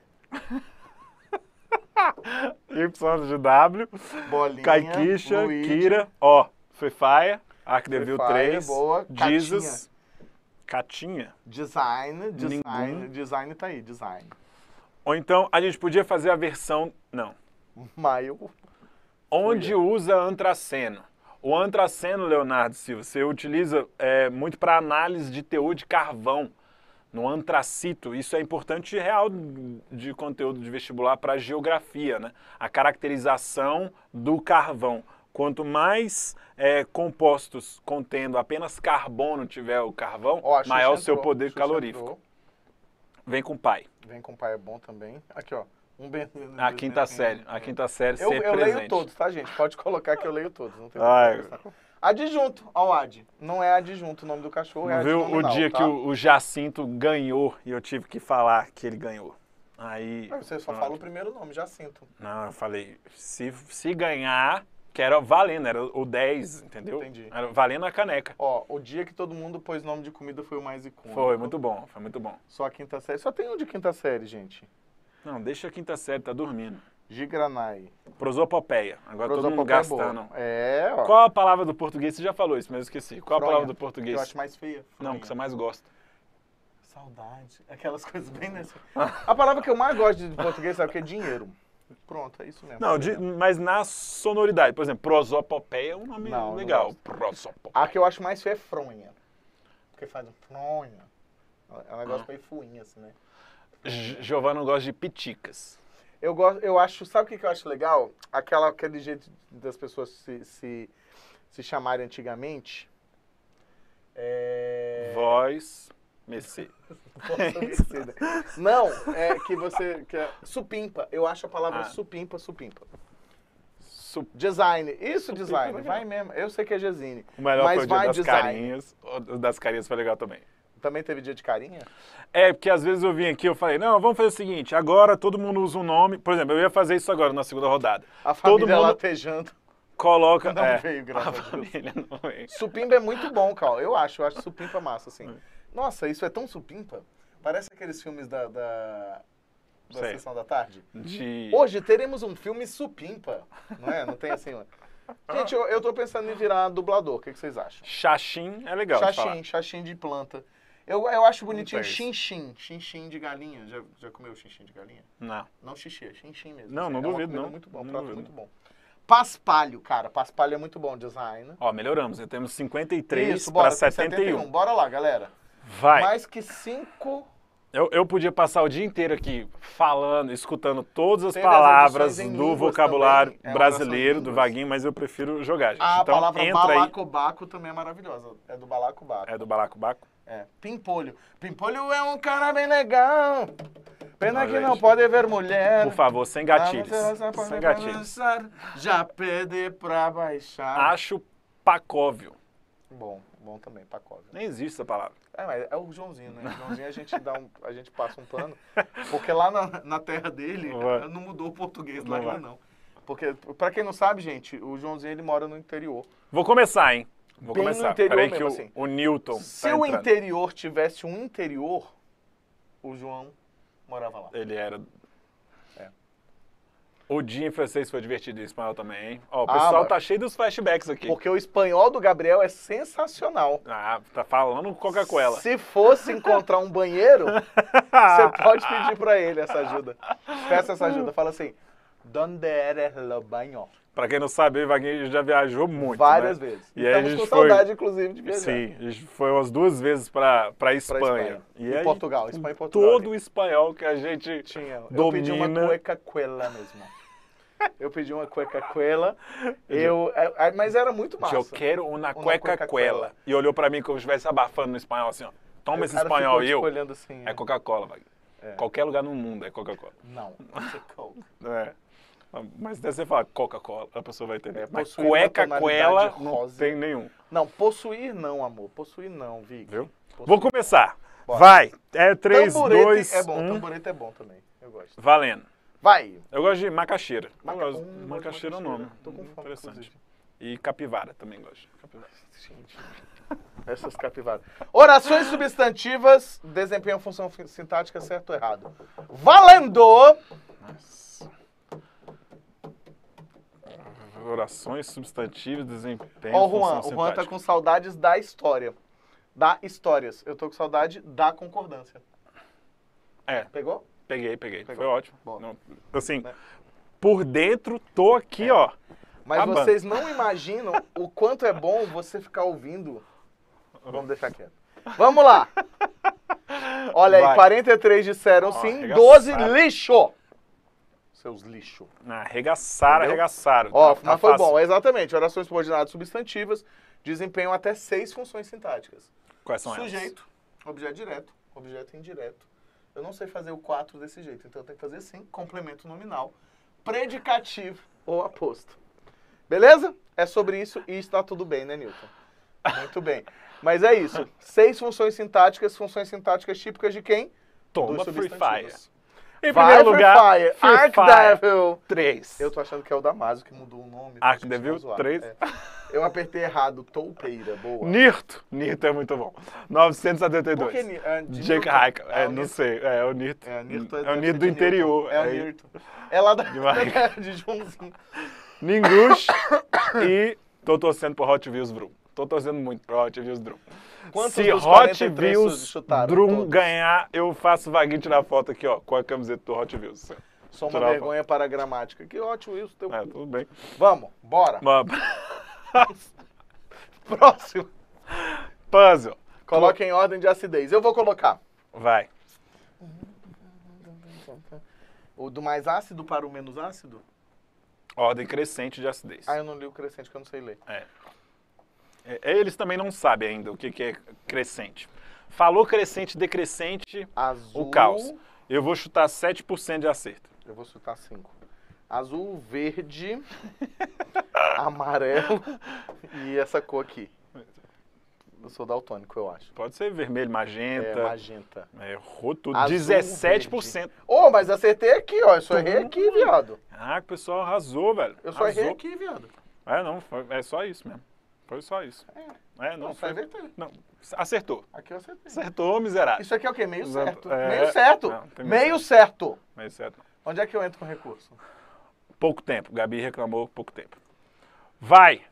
Y de W. Bolinha. Kaikisha, Luigi. Kira, ó, Free Fire, Arc Devil 3, boa, Jesus. Catinha. Design, design, Ninguém. design tá aí, design. Ou então a gente podia fazer a versão. Não. Maio. Onde usa antraceno. O antraceno, Leonardo Silva, você utiliza é, muito para análise de teor de carvão no antracito. Isso é importante real de conteúdo de vestibular para geografia, né? A caracterização do carvão. Quanto mais é, compostos contendo apenas carbono tiver o carvão, oh, maior o seu poder calorífico. Entrou. Vem com pai. Vem com pai é bom também. Aqui, ó. Um bem, [LAUGHS] a quinta [LAUGHS] série. A quinta série eu, sempre presente. Eu leio todos, tá, gente? Pode colocar que eu leio todos. Não tem problema. Adjunto ao ad. Não é adjunto o nome do cachorro, não é Viu nominal, o dia tá? que o, o, Jacinto ganhou e eu tive que falar que ele ganhou. Aí. Mas você só pronto. fala o primeiro nome, Jacinto. Não, eu falei, se, se ganhar, que era valendo, era o 10, entendeu? Entendi. Era valendo a caneca. Ó, o dia que todo mundo pôs nome de comida foi o mais icônico. Foi, muito bom, foi muito bom. Só a quinta série. Só tem um de quinta série, gente. Não, deixa a quinta série, tá dormindo. Gigranai. Prosopopeia. Agora Prosopopeia todo mundo é gastando. É, é ó. Qual a palavra do português? Você já falou isso, mas eu esqueci. Qual a palavra do português? Que eu acho mais feia. Fronha. Não, que você mais gosta. Saudade. Aquelas coisas bem nessa. a palavra que eu mais gosto de português é o que é dinheiro. Pronto, é isso mesmo. Não, de, mas na sonoridade. Por exemplo, prosopopeia é um nome não, legal. Prosopopeia. A que eu acho mais feia é fronha. Porque faz um fronha. É um negócio ah. meio fuinha, assim, né? Giovanna gosta de piticas. Eu gosto, eu acho, sabe o que, que eu acho legal? Aquela, aquele jeito das pessoas se, se, se chamarem antigamente. É... Voz messi. [LAUGHS] Não, é que você. Que é, supimpa. Eu acho a palavra ah. supimpa, supimpa. Sup... Design. Isso, supimpa design. Vai mesmo. Eu sei que é Gesine. O melhor mas foi o dia das design. carinhas. O das carinhas foi legal também. Também teve dia de carinha? É, porque às vezes eu vim aqui eu falei, não, vamos fazer o seguinte, agora todo mundo usa um nome. Por exemplo, eu ia fazer isso agora na segunda rodada. A família todo mundo... latejando. Coloca. Não é, veio, graças a, família não veio. Supimpa é muito bom, Carl. Eu acho, eu acho supimpa massa, assim. É. Nossa, isso é tão supimpa. Parece aqueles filmes da, da da Sei. sessão da tarde? De... Hoje teremos um filme supimpa, não é? Não tem assim... Gente, eu, eu tô pensando em virar dublador, o que, que vocês acham? chaxim é legal chaxim chaxim de planta. Eu, eu acho bonitinho chinchim. Chinchim de galinha. Já, já comeu chinchim de galinha? Não. Não xixi, é chinchim mesmo. Não, não é duvido, não. muito bom, não muito bom. Paspalho, cara. Paspalho é muito bom design. Ó, melhoramos. Né? Temos 53 para 71. 71. Bora lá, galera. Vai. Mais que 5... Eu, eu podia passar o dia inteiro aqui falando, escutando todas as palavras do vocabulário é brasileiro do Vaguinho, mas eu prefiro jogar, gente. Ah, a então, palavra balacobaco aí. também é maravilhosa. É do balacobaco. É do balacobaco? É, Pimpolho. Pimpolho é um cara bem legal. Pena que não pode ver mulher. Por favor, sem ah, gatilhos. sem gatilhos. já pede pra baixar. Acho pacóvio. Bom, bom também, pacóvio. Nem existe essa palavra. É, mas é o Joãozinho, né? O Joãozinho a gente, dá um, a gente passa um pano, porque lá na, na terra dele não, não mudou o português não lá ainda não. Porque, pra quem não sabe, gente, o Joãozinho ele mora no interior. Vou começar, hein? Vou bem começar. no interior Peraí mesmo, o, assim. o Newton tá Se tá o interior tivesse um interior, o João morava lá. Ele era... É. O dia em francês foi divertido, em espanhol também, hein? Ó, o ah, pessoal ah, tá cheio dos flashbacks aqui. Porque o espanhol do Gabriel é sensacional. Ah, tá falando Coca-Cola. Se fosse encontrar um banheiro, [LAUGHS] você pode pedir para ele essa ajuda. Peça essa ajuda, fala assim, Donde eres lo baño? Para quem não sabe, o Vaguinho já viajou muito. Várias né? vezes. E, a gente com foi... saudade, inclusive, de viajar. Sim, a gente foi umas duas vezes para Espanha. Espanha. E, e Portugal, Espanha e Portugal. Todo o espanhol que a gente Tinha. domina. Eu pedi uma cueca cuela mesmo. [LAUGHS] Eu pedi uma cueca cuela, eu, é, é, mas era muito massa. Eu quero uma cueca, cueca cuela. E olhou para mim como se estivesse abafando no espanhol, assim, ó. Toma esse espanhol. E eu, assim, é, é. Coca-Cola, Vaguinho. É. Qualquer lugar no mundo é Coca-Cola. Não, é Coca. [LAUGHS] é. Mas deve você falar Coca-Cola, a pessoa vai entender. É, Mas cueca, coela, não tem nenhum. Não, possuir não, amor. Possuir não, Vic. Viu? Possuir. Vou começar. Bora. Vai. É 3, tamborete 2, é bom. Um. Tamborete é bom também. Eu gosto. Valendo. Vai. Eu gosto de macaxeira. Maca... Eu gosto. Hum, macaxeira é o nome. Tô com fome, Interessante. Inclusive. E capivara também gosto. Capivara. Gente. Essas capivaras. Orações substantivas desempenham função sintática certo ou errado. Valendo! Nossa. orações, substantivos, desempenho. Ó, oh, Juan, o Juan tá com saudades da história. Da histórias. Eu tô com saudade da concordância. É. Pegou? Peguei, peguei. Pegou. Foi ótimo. Não, assim, né? por dentro, tô aqui, é. ó. Mas acabando. vocês não imaginam o quanto é bom você ficar ouvindo. Vamos deixar quieto. Vamos lá! Olha Vai. aí, 43 disseram sim, 12 lixo! seus lixos. arregaçaram, arregaçaram. Ó, tá, mas tá foi fácil. bom, exatamente. Orações subordinadas substantivas desempenham até seis funções sintáticas. Quais são Sujeito, elas? Sujeito, objeto direto, objeto indireto. Eu não sei fazer o quatro desse jeito, então eu tenho que fazer assim, complemento nominal, predicativo ou aposto. Beleza? É sobre isso e está tudo bem, né, Newton? Muito bem. Mas é isso. [LAUGHS] Seis funções sintáticas, funções sintáticas típicas de quem? Toma Free Fire. Em primeiro lugar, Fire, Fire Devil 3. Eu tô achando que é o Damaso que mudou o nome. Arc Devil 3. É. Eu apertei errado, toupeira, boa. Nirto. Nirto é muito bom. 972. Por que, uh, Jake Haika. É, é não sei. É, é, o Nirto. É, é, é o Nirto do interior. É o Nirto. É lá da, [LAUGHS] é, de Joãozinho. Ningush [COUGHS] e tô torcendo pro Hot Wheels Vroom. Tô torcendo muito pro Hot Wheels Vroom. Quantos Se Hot Wheels Drum todos? ganhar, eu faço vaguinho na foto aqui, ó, com a camiseta do Hot Wheels. Só uma tirar vergonha para a gramática. Que ótimo isso, teu. É, tudo bem. Vamos, bora. Vamos. [LAUGHS] Próximo. Puzzle. Coloque em ordem de acidez. Eu vou colocar. Vai. O do mais ácido para o menos ácido? Ordem crescente de acidez. Ah, eu não li o crescente, que eu não sei ler. É. É, é, eles também não sabem ainda o que, que é crescente. Falou crescente, decrescente, Azul, o caos. Eu vou chutar 7% de acerto. Eu vou chutar 5%. Azul, verde, [LAUGHS] amarelo e essa cor aqui. Eu sou daltônico, eu acho. Pode ser vermelho, magenta. É, magenta. É, roto Azul, 17%. Ô, oh, mas acertei aqui, ó. Eu só errei aqui, viado. Ah, o pessoal arrasou, velho. Eu só errei aqui, viado. É, não, é só isso mesmo. Foi só isso. É, é não, não foi. Não, acertou. Aqui eu acertei. Acertou, miserável. Isso aqui é o quê? Meio certo. É... Meio certo. Não, meio, meio certo. certo. Meio certo. Onde é que eu entro com recurso? Pouco tempo. Gabi reclamou pouco tempo. Vai.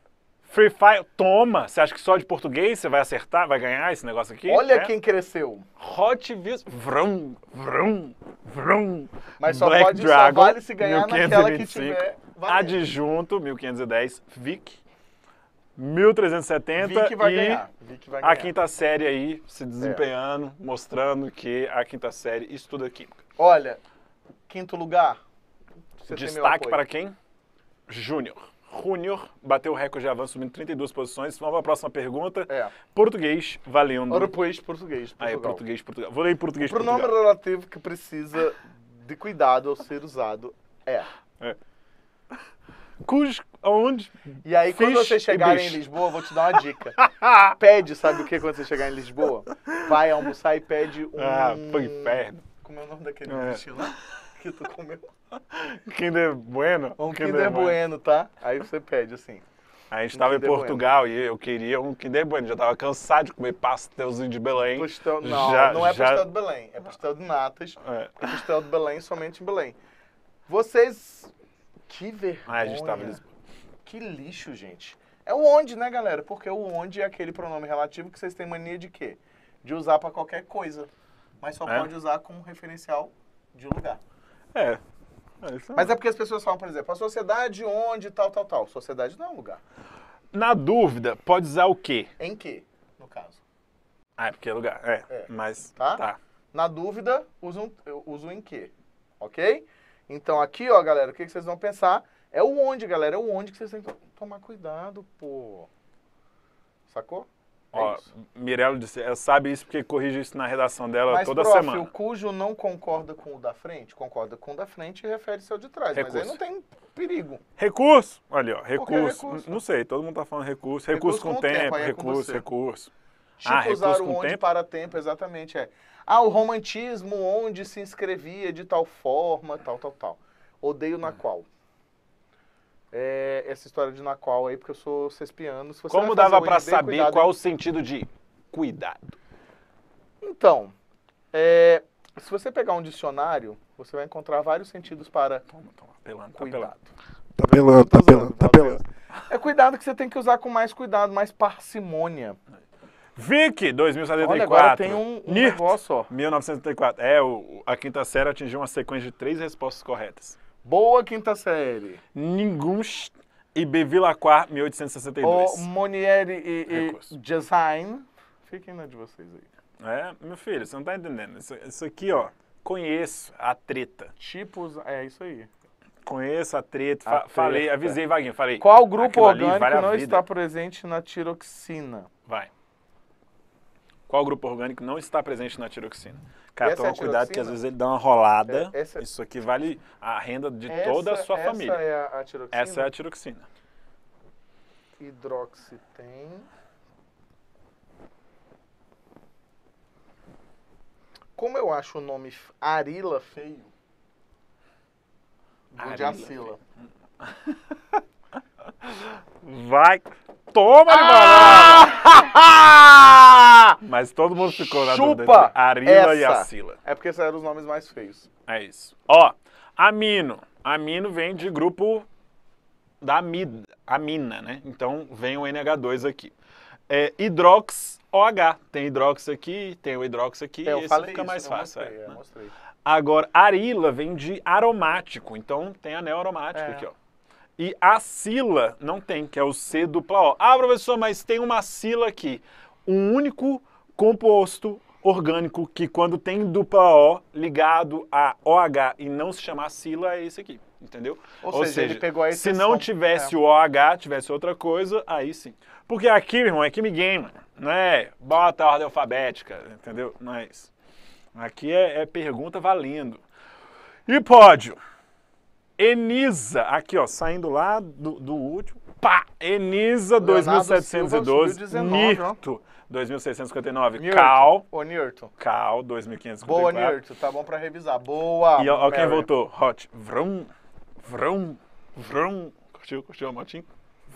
Free Fire, toma! Você acha que só de português você vai acertar, vai ganhar esse negócio aqui? Olha é. quem cresceu! Hot Wheels, vrum, vrum, vrum. Mas só Black pode, Dragon, só vale se ganhar 1525, naquela que tiver valendo. Adjunto, 1510, Vic. 1370 Vic vai e ganhar. Vic vai a quinta série aí se desempenhando, é. mostrando que a quinta série estuda química. Olha, quinto lugar. Destaque para quem? Júnior. Júnior bateu o recorde de avanço subindo 32 posições. Vamos para a próxima pergunta. É. Português valendo. Ora, pois, português. Portugal. Ah, é português, Portugal. Vou ler em português, O pronome Portugal. relativo que precisa de cuidado ao ser usado é. é. Cus, onde. E aí, quando você chegar em Lisboa, vou te dar uma dica. [LAUGHS] pede, sabe o que quando você chegar em Lisboa? Vai almoçar e pede um. Ah, foi inferno. Como é o nome daquele é. lá que tu comeu? Kinder Bueno? Um Kinder, Kinder bueno. tá? Aí você pede assim. A gente estava um em Portugal bueno. e eu queria um Kinder Bueno. Já estava cansado de comer pastelzinho de Belém. Postel, não, já, não é já... pastel de Belém. É pastel de natas. É. é pastel de Belém somente em Belém. Vocês que vergonha. Ah, a gente tava Que lixo, gente. É o onde, né, galera? Porque o onde é aquele pronome relativo que vocês têm mania de quê? De usar para qualquer coisa. Mas só é? pode usar como referencial de lugar. É. é, é Mas é porque as pessoas falam, por exemplo, a sociedade onde tal, tal, tal. Sociedade não é um lugar. Na dúvida, pode usar o quê? Em que, no caso. Ah, é porque é lugar. É. é. Mas. Tá? tá? Na dúvida, uso, um, uso em que. Ok? Então aqui, ó, galera, o que, que vocês vão pensar? É o onde, galera, é o onde que vocês têm que tomar cuidado, pô. Sacou? É Ó, disse, ela sabe isso porque corrige isso na redação dela mas, toda prof, semana. o cujo não concorda com o da frente, concorda com o da frente e refere-se ao de trás. Recurso. Mas aí não tem perigo. Recurso! Olha, ó, recurso. recurso. Não sei, todo mundo tá falando recurso. Recurso, recurso com, com, tempo, é tempo recurso, é recurso. Chico ah, recurso o onde tempo? para tempo, exatamente. É. Ah, o romantismo onde se inscrevia de tal forma, tal, tal, tal. Odeio tá. na qual. É, essa história de na qual aí, porque eu sou cespiano. Como dava para saber cuidado, qual o sentido de cuidado? Então, é, se você pegar um dicionário, você vai encontrar vários sentidos para toma, toma, apelando, tá cuidado. Tá pelando, tá pelando, tá pelando. é cuidado que você tem que usar com mais cuidado, mais parcimônia. É. Vic, 2074. Olha, agora tem um, um Nirt, negócio só. 1974. É, o, a quinta série atingiu uma sequência de três respostas corretas. Boa quinta série. Ninguns e Bevilacqua, 1862. O Monieri e, e Design. Fiquem na de vocês aí. É, meu filho, você não tá entendendo. Isso, isso aqui, ó, conheço a treta. Tipos, é isso aí. Conheço a treta. A fa treta. Falei, avisei, Vaguinho, falei. Qual grupo orgânico vale não está presente na tiroxina? Vai qual grupo orgânico não está presente na tiroxina. Cara, toma é cuidado que às vezes ele dá uma rolada. É, essa, é isso aqui vale a renda de essa, toda a sua essa família. Essa é a, a tiroxina? Essa é a tiroxina. Hidroxi tem. Como eu acho o nome Arila feio, Arila. Gudiacila. Vai. Toma de ah! Mas todo mundo ficou na Chupa dúvida. Arila essa. e Acila. É porque esses eram os nomes mais feios. É isso. Ó, amino. Amino vem de grupo da amida, amina, né? Então vem o NH2 aqui. É, hidrox OH. Tem hidrox aqui, tem o hidrox aqui. É, eu esse fica isso, mais fácil. Mostrei, é, né? Agora, arila vem de aromático. Então tem anel aromático é. aqui, ó. E a sila não tem, que é o C dupla O. Ah, professor, mas tem uma sila aqui. Um único composto orgânico que quando tem dupla O ligado a OH e não se chamar sila é esse aqui, entendeu? Ou, Ou seja, seja se não tivesse é. o OH, tivesse outra coisa, aí sim. Porque aqui, meu irmão, é que me game, não é bota a ordem alfabética, entendeu? Mas Aqui é, é pergunta valendo. E pódio. Enisa, aqui ó, saindo lá do, do último, pá, Enisa 2712, Nirto 2659, Cal, Ô, Nirto. Cal 2554. Boa, Nirto, tá bom pra revisar, boa. E ó, quem voltou, Hot, vrum, vrum, vrum, curtiu, curtiu a motinha?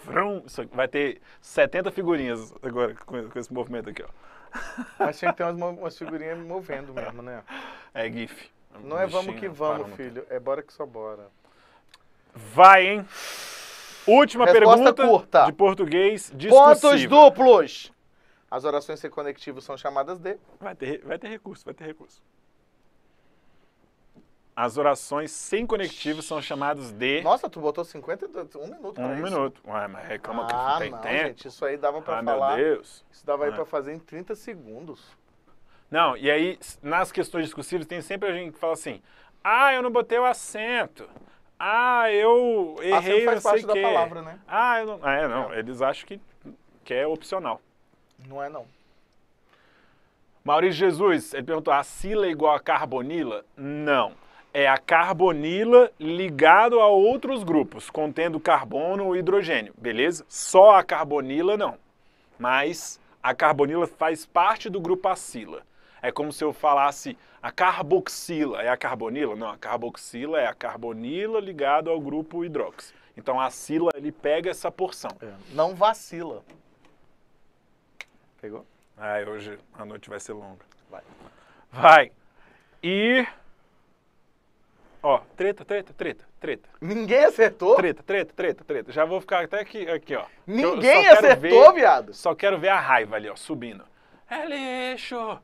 Vrum, Isso vai ter 70 figurinhas agora com, com esse movimento aqui, ó. Mas tinha que ter umas, umas figurinhas movendo mesmo, né? É GIF. Não é vamos que vamos, filho. É bora que só bora. Vai, hein? Última Resposta pergunta curta. de português discursiva. Pontos duplos. As orações sem conectivo são chamadas de... Vai ter, vai ter recurso, vai ter recurso. As orações sem conectivo são chamadas de... Nossa, tu botou 50, um minuto pra Um isso. minuto. Ué, mas reclama que não ah, tem não, tempo. gente, isso aí dava pra ah, falar... meu Deus. Isso dava aí ah. pra fazer em 30 segundos. Não, e aí, nas questões discursivas, tem sempre a gente que fala assim, ah, eu não botei o acento. Ah, eu ah, errei, assim faz eu sei da que... palavra, né? Ah, eu não... Ah, é, não. É. Eles acham que, que é opcional. Não é, não. Maurício Jesus, ele perguntou, a sila é igual a carbonila? Não. É a carbonila ligado a outros grupos, contendo carbono ou hidrogênio, beleza? Só a carbonila não. Mas a carbonila faz parte do grupo acila. É como se eu falasse a carboxila. É a carbonila? Não, a carboxila é a carbonila ligada ao grupo hidrox. Então a sila ele pega essa porção. É. Não vacila. Pegou? Ah, hoje a noite vai ser longa. Vai. Vai. E. Ó, treta, treta, treta, treta. Ninguém acertou? Treta, treta, treta, treta. Já vou ficar até aqui, aqui ó. Ninguém acertou, ver, viado? Só quero ver a raiva ali, ó, subindo. É lixo!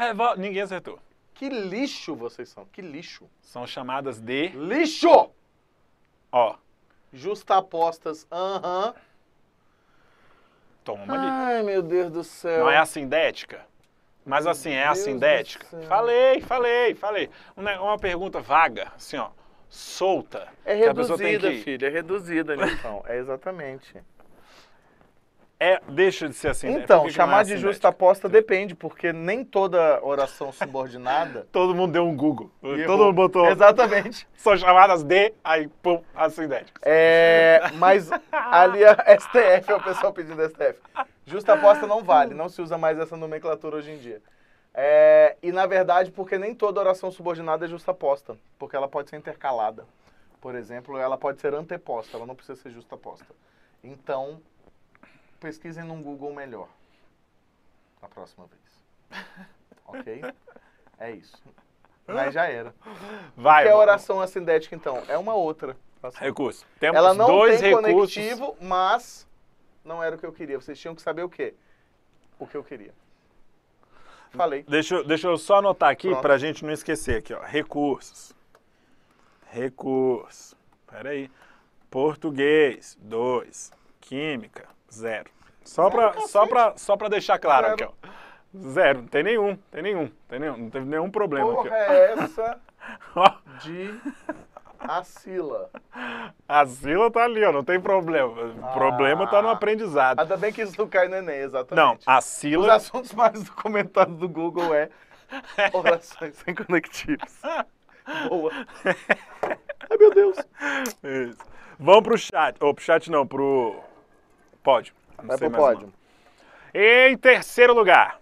Revol... É, ninguém acertou. Que lixo vocês são, que lixo. São chamadas de... Lixo! Ó. Justapostas, aham. Uhum. Toma ali. Ai, meu Deus do céu. Não é a sindética? Mas assim, é a sindética? Falei, falei, falei. Uma, uma pergunta vaga, assim, ó solta. É reduzida, que... filho, é reduzida, então. É exatamente é, deixa de ser assim. Né? Então, é assim, né? chamar é de justa aposta depende, porque nem toda oração [LAUGHS] subordinada. [LAUGHS] todo mundo deu um Google. E todo errou. mundo botou. Exatamente. [LAUGHS] São chamadas de, aí, pum, acidéticas. É, mas ali é a STF, é o pessoal pedindo STF. Justa aposta não vale, não se usa mais essa nomenclatura hoje em dia. É, e na verdade, porque nem toda oração subordinada é justa aposta, porque ela pode ser intercalada. Por exemplo, ela pode ser anteposta, ela não precisa ser justa aposta. Então, pesquisem num Google melhor a próxima vez. [LAUGHS] ok? É isso. Mas já era. Vai. Que é a oração assindética, então? É uma outra. Recurso. Temos Ela não dois tem recursos. conectivo, mas não era o que eu queria. Vocês tinham que saber o quê? O que eu queria. Falei. Deixa, deixa eu só anotar aqui para a gente não esquecer aqui, ó. Recursos. Recursos. Peraí. Português, dois química, zero. Só para só para só para deixar claro zero. aqui, ó. Zero, não tem nenhum, tem nenhum, tem nenhum, não teve nenhum problema Porra aqui. é essa [LAUGHS] de acila acila tá ali, ó, não tem problema. O ah, problema tá no aprendizado. Ainda bem que isso não cai no Enem, exatamente. Não, acila Os assuntos mais comentados do Google é [LAUGHS] orações sem conectivos. [LAUGHS] Boa. Ai, meu Deus. Isso. Vamos pro chat. Ou oh, pro chat não, pro Pódio. Não Vai pro pódio. Uma. Em terceiro lugar.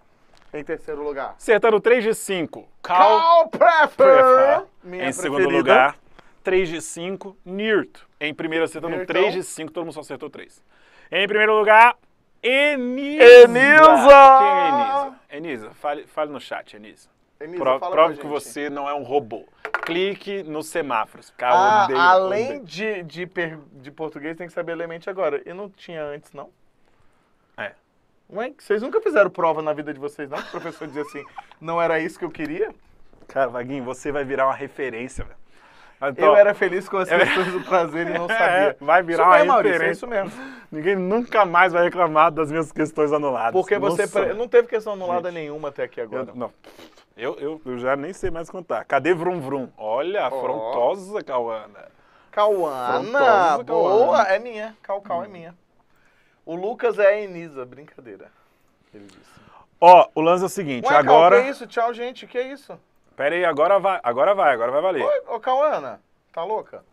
Em terceiro lugar. Acertando 3 de 5. Cal, Cal Prefer. Minha em segundo preferida. lugar. 3 de 5, Nirt. Em primeiro acertando Nirtão. 3 de 5, todo mundo só acertou 3. Em primeiro lugar, Enisa. Enisa! Quem é Enisa? Enisa, fale, fale no chat, Enisa. Elisa, Pro, prova que você não é um robô. Clique nos semáforos. ah, odeio, além odeio. De, de, de português, tem que saber elemento agora. E não tinha antes, não? É. Ué, vocês nunca fizeram prova na vida de vocês, não? O professor dizia assim, não era isso que eu queria? Cara, Vaguinho, você vai virar uma referência, velho. Então, eu era feliz com as questões do prazer e não [LAUGHS] é, sabia. É, vai virar isso uma mesmo, é, é referência. É isso mesmo. Ninguém nunca mais vai reclamar das minhas questões anuladas. Porque você pre... não teve questão anulada gente, nenhuma até aqui agora. Eu, não. Eu, eu, eu já nem sei mais contar. Cadê Vrum Vrum? Olha, oh. frontosa, Cauana. Cauana, boa. É minha. cau, é hum. é minha. O Lucas é a Enisa, brincadeira. Ele disse. Ó, o lance é o seguinte, Ué, agora... Cal, que é isso? Tchau, gente, que é isso? Pera aí, agora vai, agora vai, agora vai valer. ô, Cauana, tá louca?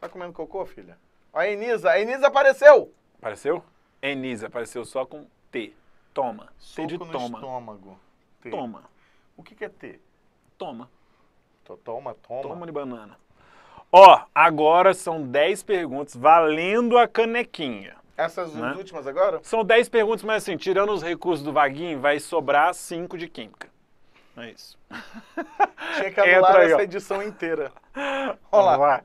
Tá comendo cocô, filha? Ó, a Enisa, a Enisa apareceu! Apareceu? Enisa, apareceu só com T. Toma. Soco T de no estômago. T. Toma. O que, que é ter? Toma. Toma, toma. Toma de banana. Ó, agora são 10 perguntas valendo a canequinha. Essas né? últimas agora? São 10 perguntas, mas assim, tirando os recursos do Vaguinho, vai sobrar 5 de química. É isso. [LAUGHS] Tinha que anular Entra aí, essa edição inteira. [LAUGHS] Vamos lá.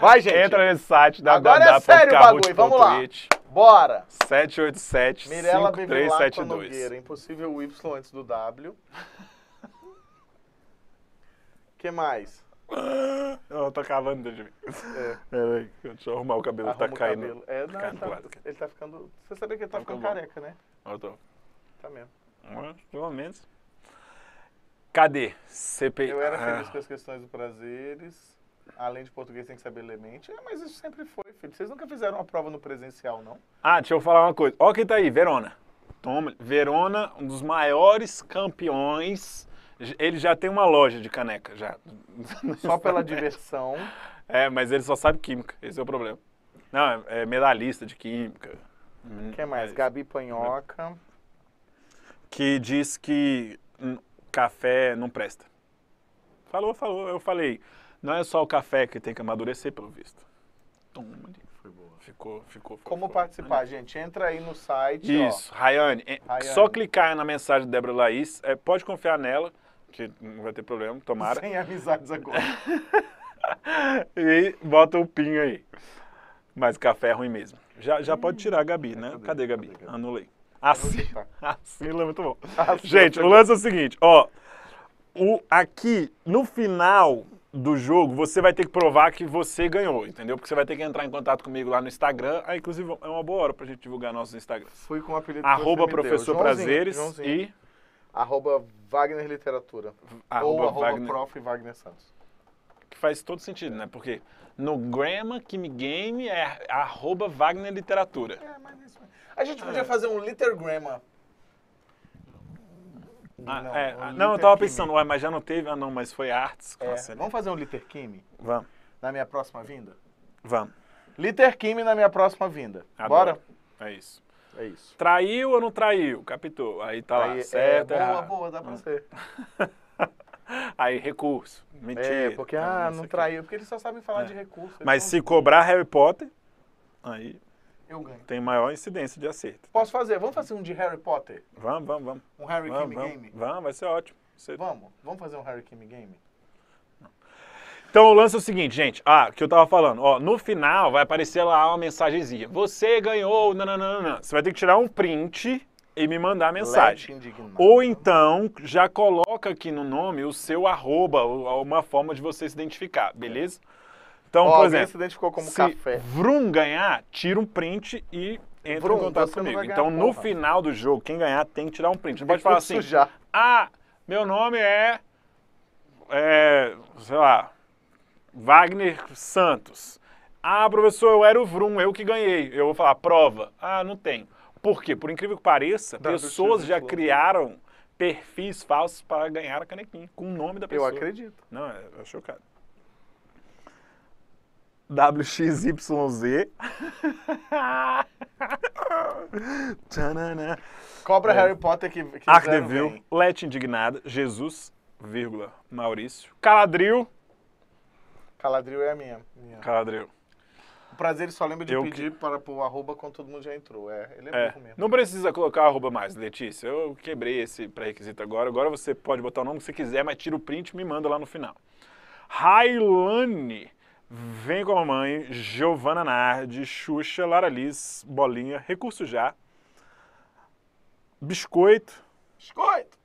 Vai, gente. Entra nesse site da Agora da, é sério o bagulho, vamos lá. It. Bora. 787 Mirela 5372. Nogueira, impossível o Y antes do W que mais? [GASPS] Eu tô tá cavando de mim. É. Peraí, deixa eu arrumar o cabelo, tá Arruma tá caindo. Cabelo. É, tá não, tá, ele tá, ficando. Você sabia que ele tá, tá ficando, ficando careca, né? Eu tô. Tá mesmo. Mas, pelo menos. Cadê? CPI. Eu era feliz ah. com as questões do prazeres. Além de português, tem que saber ler mente. É, mas isso sempre foi, filho. Vocês nunca fizeram uma prova no presencial, não? Ah, deixa eu falar uma coisa. Ó, quem tá aí, Verona. Toma. Verona, um dos maiores campeões ele já tem uma loja de caneca, já. [LAUGHS] Só pela diversão. É, mas ele só sabe química, esse é o problema. Não, é, é medalhista de química. O que mais? É Gabi Panhoca. Que diz que café não presta. Falou, falou, eu falei. Não é só o café que tem que amadurecer, pelo visto. Toma ali. Foi boa. Ficou, ficou. ficou Como participar, gente? Entra aí no site. Isso, ó. Rayane, Rayane. Só clicar na mensagem de Débora Laís. É, pode confiar nela que não vai ter problema, tomara. Sem amizades agora. [LAUGHS] e bota o pinho aí. Mas café é ruim mesmo. Já, já hum. pode tirar a Gabi, né? Cadê, cadê Gabi? Cadê, Gabi? Anulei. Assim. Sila, a é muito bom. Tá gente, o lance é o seguinte, ó. O, aqui, no final do jogo, você vai ter que provar que você ganhou, entendeu? Porque você vai ter que entrar em contato comigo lá no Instagram. Aí, ah, inclusive, é uma boa hora pra gente divulgar nossos Instagrams. Fui com o apelido Arroba Professor deu. Prazeres Joãozinho, Joãozinho. e... Arroba Wagner Literatura. Arroba ou arroba Prof. Wagner Santos. Que faz todo sentido, né? Porque no Grama Kimi Game é arroba Wagner Literatura. É, mas isso... É. A gente podia ah. fazer um Litergrama. Ah, não, é, um ah, não eu tava pensando, ué, mas já não teve? Ah, não, mas foi artes. É, né? vamos fazer um Liter Kimi? Vamos. Na minha próxima vinda? Vamos. Liter Kimi na minha próxima vinda. Adoro. Bora? É isso. É isso. Traiu ou não traiu? capitou Aí tá Aí, lá, é certo. É, boa, boa, dá pra hum. ser. [LAUGHS] Aí recurso. Mentira. É, porque tá, ah, não, não traiu, porque eles só sabem falar é. de recurso. Mas se cobrar Harry Potter, aí eu ganho. Tem maior incidência de acerto. Tá? Posso fazer? Vamos fazer um de Harry Potter? Vamos, vamos, vamos. Um Harry vamos, Kim vamos. Game? Vamos, vai ser ótimo. Você... Vamos, vamos fazer um Harry Kim Game? Então o lance é o seguinte, gente. Ah, que eu tava falando. Ó, no final vai aparecer lá uma mensagenzinha. Você ganhou, nananana. Você vai ter que tirar um print e me mandar a mensagem. Ou então, já coloca aqui no nome o seu arroba, uma forma de você se identificar, beleza? Então, por exemplo, se identificou como se café. Vrum ganhar, tira um print e entra Vrum, em contato comigo. Então, no porra. final do jogo, quem ganhar tem que tirar um print. Não pode falar assim, sujar. ah, meu nome é, é, sei lá, Wagner Santos. Ah, professor, eu era o Vrum, eu que ganhei. Eu vou falar, prova. Ah, não tem. Por quê? Por incrível que pareça, pessoas já criaram perfis falsos para ganhar a canequinha, com o nome da pessoa. Eu acredito. Não, é, é chocado. WXYZ. [LAUGHS] Cobra é. Harry Potter que, que Arc Devil, Lete Indignada, Jesus, vírgula, Maurício, Caladril, Caladril é a minha. minha. Caladril. O prazer só lembra de eu pedir que... para pôr arroba quando todo mundo já entrou. É, ele é, é. mesmo. Não precisa colocar arroba mais, Letícia. Eu quebrei esse pré-requisito agora. Agora você pode botar o nome que você quiser, mas tira o print e me manda lá no final. Railane. Vem com a mamãe, Giovana Nardi, Xuxa, Lara Liz, Bolinha, Recurso Já, Biscoito. Biscoito!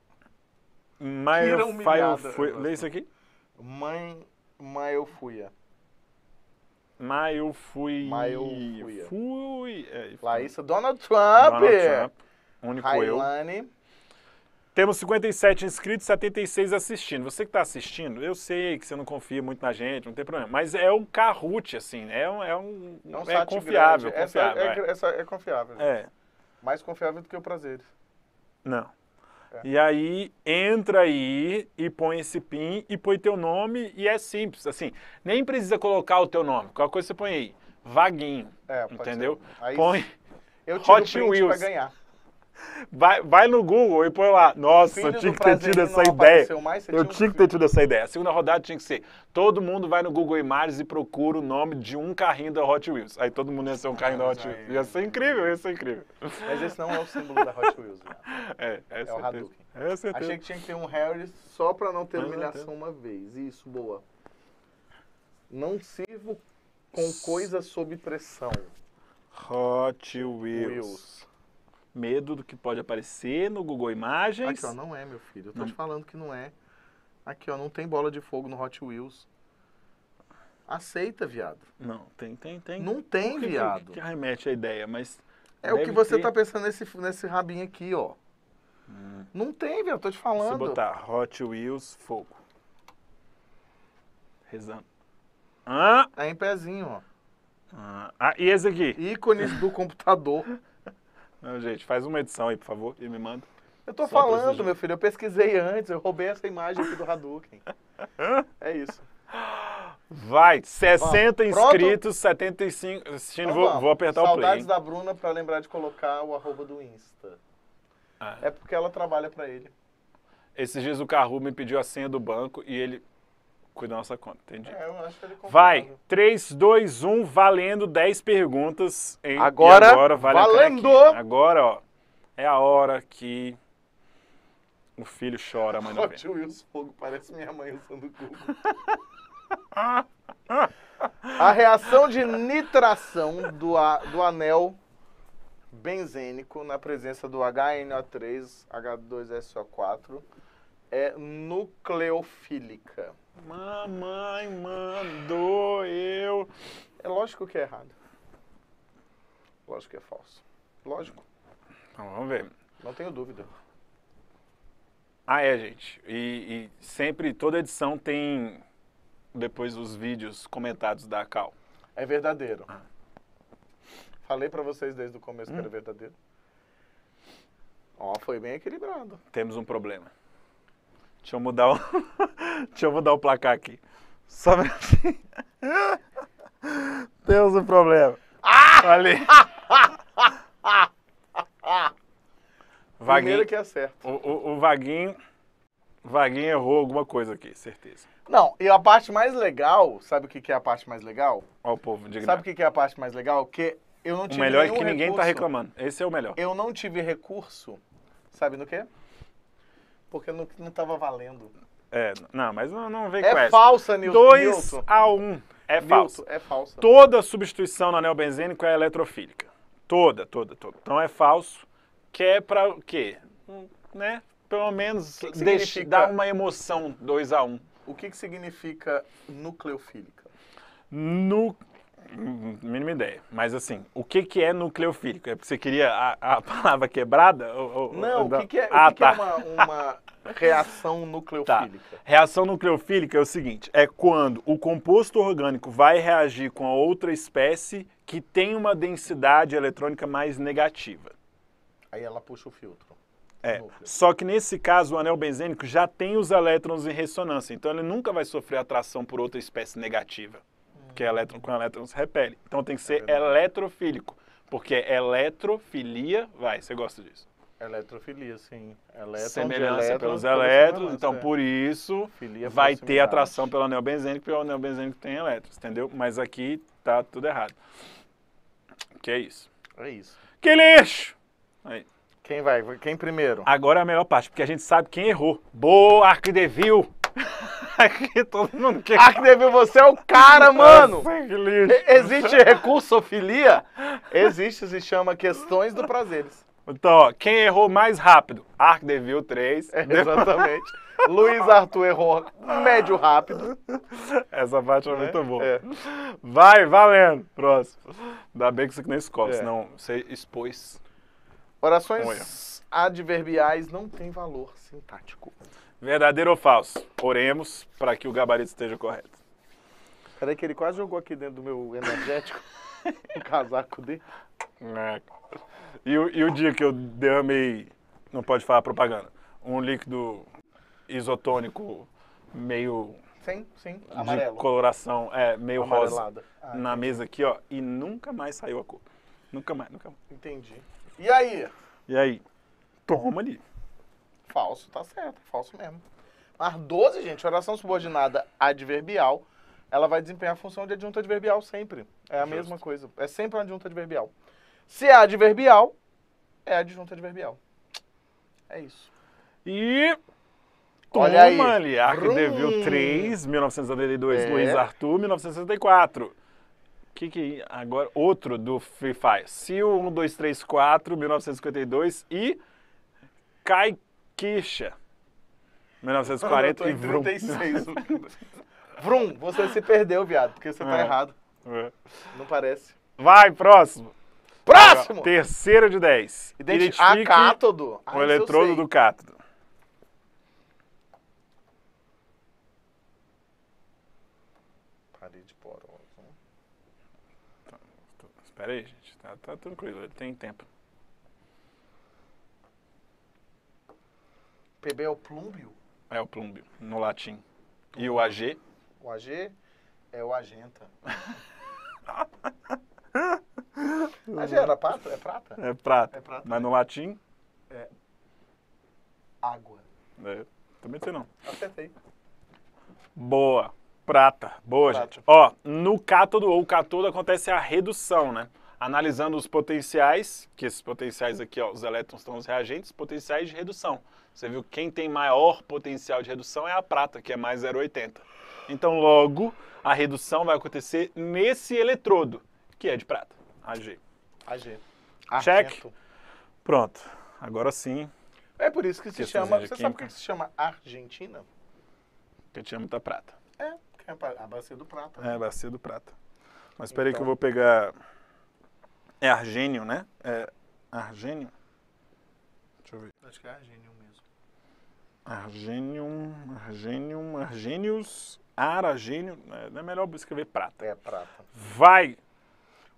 Mas File... Foi... Lê isso aqui. Mãe ma eu fui. ma eu fui. ma eu fui. É, é. é Laísa, Donald Trump. Donald Trump. Único Hailane. eu. Temos 57 inscritos, 76 assistindo. Você que está assistindo, eu sei que você não confia muito na gente, não tem problema. Mas é um Kahoot, assim. É um. É, um, é, um é confiável. confiável essa é, é. é. Essa é confiável. É. Mais confiável do que o prazer Não. É. E aí entra aí e põe esse PIN e põe teu nome e é simples. Assim, nem precisa colocar o teu nome. Qualquer coisa você põe aí. Vaguinho. É, entendeu? Aí, põe Hot Wheels. Vai, vai no Google e põe lá. Nossa, eu tinha que ter tido essa ideia. Mais, eu tinha que ter tido essa ideia. A segunda rodada tinha que ser: todo mundo vai no Google Imagens e procura o nome de um carrinho da Hot Wheels. Aí todo mundo ia ser um carrinho ah, da Hot Wheels. Ia ser incrível, ia ser incrível. Mas esse não é o símbolo da Hot Wheels. Né? [LAUGHS] É, é, é o Hadouken. É certeza. Achei que tinha que ter um Harry só pra não ter ah, humilhação não é. uma vez. Isso, boa. Não sirvo com coisas sob pressão. Hot Wheels. Wheels medo do que pode aparecer no Google Imagens. Aqui, ó, não é, meu filho. Eu tô não. te falando que não é. Aqui, ó, não tem bola de fogo no Hot Wheels. Aceita, viado. Não, tem, tem, tem. Não tem, que, viado. Que, que remete a ideia, mas. É o que você ter... tá pensando nesse, nesse rabinho aqui, ó. Hum. Não tem, viado, tô te falando. Se botar Hot Wheels fogo. Rezando. Ah! É em pezinho, ó. Ah, ah e esse aqui? Ícones do computador. [LAUGHS] Não, gente, faz uma edição aí, por favor, e me manda. Eu tô Só falando, meu filho, eu pesquisei antes, eu roubei essa imagem aqui do Hadouken. [LAUGHS] é isso. Vai, 60 vamos. inscritos, Pronto. 75. Assistindo, então, vou, vou, apertar Saudades o play. Saudades da Bruna para lembrar de colocar o arroba do Insta. Ah. É porque ela trabalha para ele. Esses dias o Carru me pediu a senha do banco e ele cuida da nossa conta, entendi. É, eu acho que ele Vai, 3, 2, 1, valendo 10 perguntas. Hein? Agora, e agora vale valendo! Agora, ó, é a hora que o filho chora, a mãe não vem. Hot Fogo, parece minha mãe usando o Google. [LAUGHS] a reação de nitração do, a, do anel benzênico na presença do HNO3, H2SO4 é nucleofílica. Mamãe mandou eu. É lógico que é errado. Lógico que é falso. Lógico. Então, vamos ver. Não tenho dúvida. Ah, é, gente. E, e sempre, toda edição tem depois os vídeos comentados da Cal. É verdadeiro. Ah. Falei para vocês desde o começo hum. que era hum. verdadeiro. Ó, foi bem equilibrado. Temos um problema. Deixa eu mudar o, [LAUGHS] Deixa eu mudar o placar aqui. Só assim. [LAUGHS] Temos um problema. Ah! Ali. [LAUGHS] Vaguinho. Primeiro que acerta. É o, o, o Vaguinho. Vaguinho errou alguma coisa aqui, certeza. Não, e a parte mais legal, sabe o que, que é a parte mais legal? Ó, o povo, diga Sabe o que, que é a parte mais legal? Que eu não tive O melhor é que ninguém tá reclamando. Esse é o melhor. Eu não tive recurso, sabe no quê? porque não, não tava valendo. É, não, mas não, não vem é com essa. É falsa, Nilson. 2 a 1. Um. É falsa. É falsa. Toda substituição no anel benzênico é eletrofílica. Toda, toda, toda. Então é falso, que é pra o quê? Hum, né? Pelo menos que que uma emoção 2 a 1. Um. O que, que significa nucleofílica? Nucleofílica Hum, mínima ideia. Mas assim, o que, que é nucleofílico? É porque você queria a, a [LAUGHS] palavra quebrada? Ou, Não, ou, o então- que, que é, ah, que é tá. que é uma, uma, [LAUGHS] reação tá. nucleofílica? Tá. Reação nucleofílica é o seguinte: é quando o composto orgânico vai reagir com a outra espécie que tem uma densidade eletrônica mais negativa. Aí ela puxa o filtro. É. Só que nesse caso o anel benzênico já tem os elétrons em ressonância, então ele nunca vai sofrer atração por outra espécie negativa porque elétron com elétron se repele. Então tem que é ser é eletrofílico, porque eletrofilia, vai, você gosta disso. Eletrofilia, sim. Elétron Semelhança elétron, pelos elétrons, então é. por isso Filia é vai ter atração pelo anel benzênico, porque o é anel benzênico tem elétrons, entendeu? Mas aqui tá tudo errado. Que é isso. É isso. Que lixo! Aí. Quem vai? Quem primeiro? Agora é a melhor parte, porque a gente sabe quem errou. Boa, Arquidevil! aqui, todo mundo quer. Acneville, você é o cara, é mano! Nossa, Existe recursofilia? Existe, se chama questões do prazeres. Então, ó, quem errou mais rápido? Arc 3. É, exatamente. Luiz Arthur errou médio rápido. Essa parte é, né? muito boa. É. Vai, valendo. Próximo. Ainda bem que você não é escolhe, é. senão você expôs. Orações Olha. adverbiais não têm valor sintático. Verdadeiro ou falso? Oremos para que o gabarito esteja correto. Peraí que ele quase jogou aqui dentro do meu energético o [LAUGHS] casaco dele. É. E, o, e o dia que eu derramei, não pode falar propaganda, um líquido isotônico meio Sim, sim. De Amarelo. coloração, é, meio Amarelada. rosa. Ah, na mesa aqui, ó. E nunca mais saiu a cor. Nunca mais, nunca mais. Entendi. E aí? E aí? Toma ali. Falso, tá certo, é falso mesmo. Mas 12, gente, oração subordinada adverbial, ela vai desempenhar a função de adjunto adverbial sempre. É a Justo. mesma coisa. É sempre uma adjunto adverbial. Se é adverbial, é adjunto adverbial. É isso. E Olha aí. ali, Arco 3, 1992. é. Luiz Arthur, 1964. Que que agora outro do Free Fire? 1 2 3 4 1952 e Kai Queixa. 1940 e [LAUGHS] Vrum. Vroom, você se perdeu, viado, porque você tá é. errado. É. Não parece. Vai, próximo. Próximo! Terceiro de 10. Identifique a cátodo. Ah, o eletrodo do cátodo. Parede porosa. Tá, espera aí, gente. Tá, tá tranquilo, ele tem tempo. PB é o plúmbio? É o plúmbio, no latim. Então, e o AG? O AG é o agenta. AG [LAUGHS] era prata? É prata? É prata. É prata Mas né? no latim? É água. É. Também sei não. Acertei. Boa. Prata. Boa, Prata. gente. Ó, no cátodo ou cátodo acontece a redução, né? analisando os potenciais, que esses potenciais aqui, ó, os elétrons estão os reagentes, potenciais de redução. Você viu que quem tem maior potencial de redução é a prata, que é mais 0,80. Então, logo, a redução vai acontecer nesse eletrodo, que é de prata, Ag. Ag. Check. Argento. Pronto. Agora sim. É por isso que se chama. Você sabe por que se chama Argentina? Porque tinha muita prata. É, é a bacia é do prata. É, a bacia é do prata. Mas espera aí que eu então. vou pegar é argênio, né? É argênio? Deixa eu ver. Acho que é argênio mesmo. Argênium, argênium, argênios, aragênio. Né? É melhor escrever prata. É prata. Vai!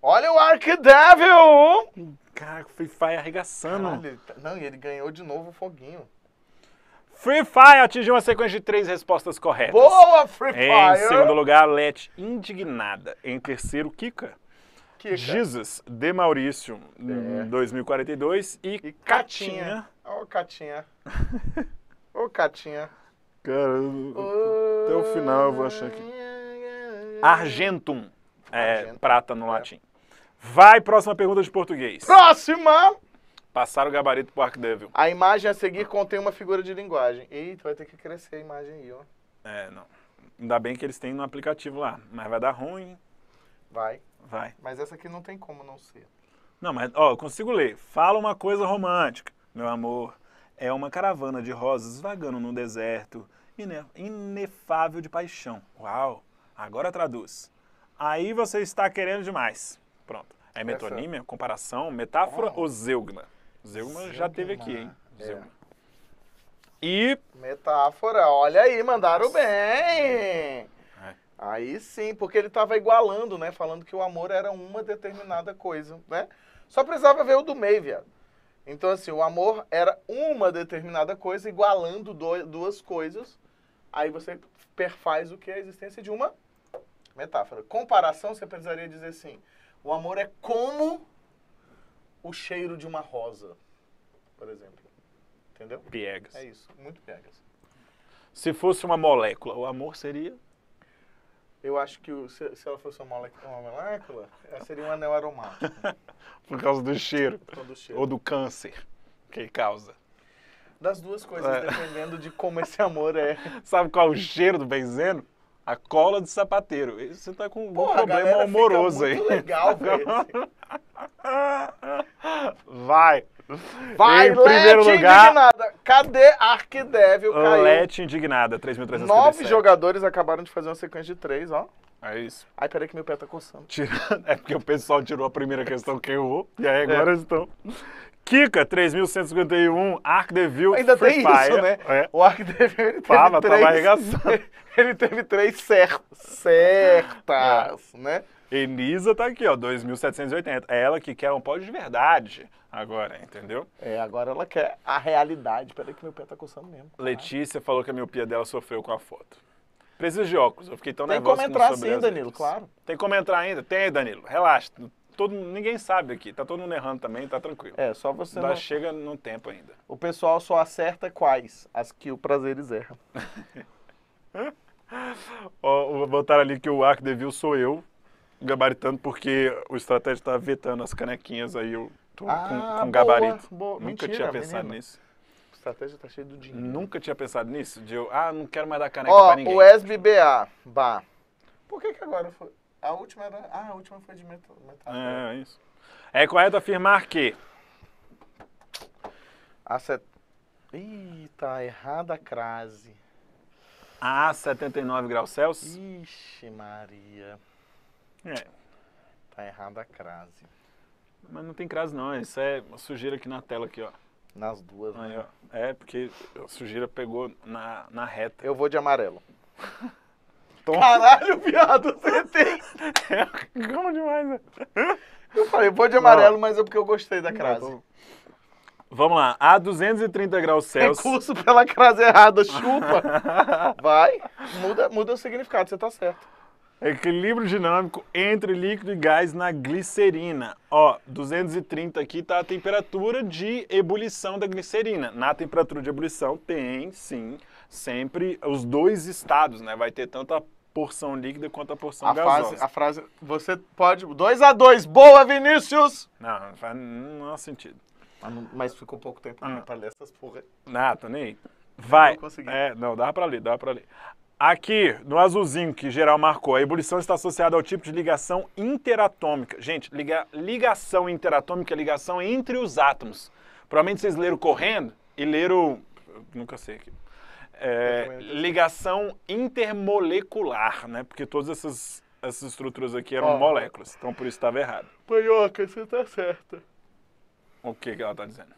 Olha o Arcdevil! Cara, o Free Fire arregaçando. Caralho, tá, não, e ele ganhou de novo o foguinho. Free Fire atingiu uma sequência de três respostas corretas. Boa, Free Fire! Em segundo lugar, Let indignada. Em terceiro, Kika. Kika. Jesus, de Maurício, é. 2042. E, e Catinha. Ô, oh, Catinha. Ô, oh, Catinha. Cara, oh, até o final eu vou achar aqui. Argentum. É, Argentum. prata no é. latim. Vai, próxima pergunta de português. Próxima! Passar o gabarito pro Arcdevil. A imagem a seguir contém uma figura de linguagem. Eita, vai ter que crescer a imagem aí, ó. É, não. Ainda bem que eles têm no aplicativo lá, mas vai dar ruim. Vai. Vai. Mas essa aqui não tem como não ser. Não, mas ó, eu consigo ler. Fala uma coisa romântica, meu amor. É uma caravana de rosas vagando num deserto inefável de paixão. Uau! Agora traduz. Aí você está querendo demais. Pronto. É metonímia, essa... comparação, metáfora oh. ou zeugma? Zeugma? já teve aqui, hein? É. Zeugma. E. Metáfora, olha aí, mandaram bem! Aí sim, porque ele estava igualando, né? Falando que o amor era uma determinada coisa, né? Só precisava ver o do meio, viado. Então, assim, o amor era uma determinada coisa, igualando duas coisas. Aí você perfaz o que é a existência de uma metáfora. Comparação, você precisaria dizer assim: o amor é como o cheiro de uma rosa, por exemplo. Entendeu? Piegas. É isso, muito piegas. Se fosse uma molécula, o amor seria eu acho que o, se, se, ela fosse uma molécula, ela seria um anel aromático. [LAUGHS] Por causa do cheiro. Por causa do cheiro. Ou do câncer que causa. Das duas coisas, é. dependendo de como esse amor é. [LAUGHS] Sabe qual é o cheiro do benzeno? A cola de sapateiro. Você tá com um Porra, problema amoroso aí. legal, velho. [LAUGHS] Vai. Vai, em primeiro Leti lugar, indignada. Cadê Arquidevil? Caiu. Leti indignada, 3.357. Nove jogadores acabaram de fazer uma sequência de três, ó. É isso. Ai, peraí que meu pé tá coçando. Tira... [LAUGHS] É porque o pessoal tirou a primeira questão que errou, e aí é. agora é. estão... Kika, 3.151, Deville. Ainda Free tem Fire. isso, né? É. O Arcdevil, ele teve Pava, três... Tava [LAUGHS] Ele teve três cer... certas, é. né? Elisa tá aqui, ó, 2.780. É ela que quer um pódio de verdade agora, entendeu? É, agora ela quer a realidade. Peraí que meu pé tá coçando mesmo. Letícia falou que a miopia dela sofreu com a foto. Preciso de óculos, eu fiquei tão Tem nervoso. Tem como entrar sim, Danilo, claro. Tem como entrar ainda? Tem, Danilo, relaxa. Todo, ninguém sabe aqui, tá todo mundo errando também, tá tranquilo. É, só você Dá, não... Chega no tempo ainda. O pessoal só acerta quais, as que o prazeres erra. [LAUGHS] oh, botaram ali que o Arco Devil sou eu, gabaritando porque o estratégia está vetando as canequinhas aí, eu tô ah, com, com gabarito. Boa, boa. Nunca Mentira, tinha pensado menino. nisso. O estratégia tá cheio do dinheiro. Nunca tinha pensado nisso, de eu, ah, não quero mais dar caneca Ó, pra ninguém. Ó, o SBBA, bah. Por que que agora foi? A última era, ah, a última foi de metal. metal é, é, isso. É correto afirmar que... A set... Ih, tá errada a crase. A 79 graus Celsius? Ixi, Maria. É. Tá errada a crase. Mas não tem crase não, isso é sujeira aqui na tela aqui, ó. Nas duas, Aí, né? ó. É, porque a sujeira pegou na, na reta. Eu vou de amarelo. [LAUGHS] Tom. Caralho, viado, você tem. [LAUGHS] É, como demais, né? Eu falei, vou de amarelo, Não. mas é porque eu gostei da crase. Não, Vamos lá, a 230 graus Celsius. Recurso pela crase errada, chupa. [LAUGHS] Vai, muda, muda o significado, você tá certo. Equilíbrio dinâmico entre líquido e gás na glicerina. Ó, 230 aqui está a temperatura de ebulição da glicerina. Na temperatura de ebulição tem, sim, sempre os dois estados, né? Vai ter tanto a porção líquida quanto a porção a gasosa. Fase, a frase, você pode... 2 a 2 boa, Vinícius! Não, não faz, sentido. Ah, mas ficou pouco tempo ah. pra ler essas porra. Não, ah, tô nem aí. Vai. Não, é, não, dá para ler, dá para ler. Aqui, no azulzinho que geral marcou, a ebulição está associada ao tipo de ligação interatômica. Gente, liga, ligação interatômica é ligação entre os átomos. Provavelmente vocês leram correndo e leram... Nunca sei aqui. É, ligação intermolecular, né? Porque todas essas, essas estruturas aqui eram oh. moléculas, então por isso estava errado. Panhoca, você está certa. O que, que ela está dizendo?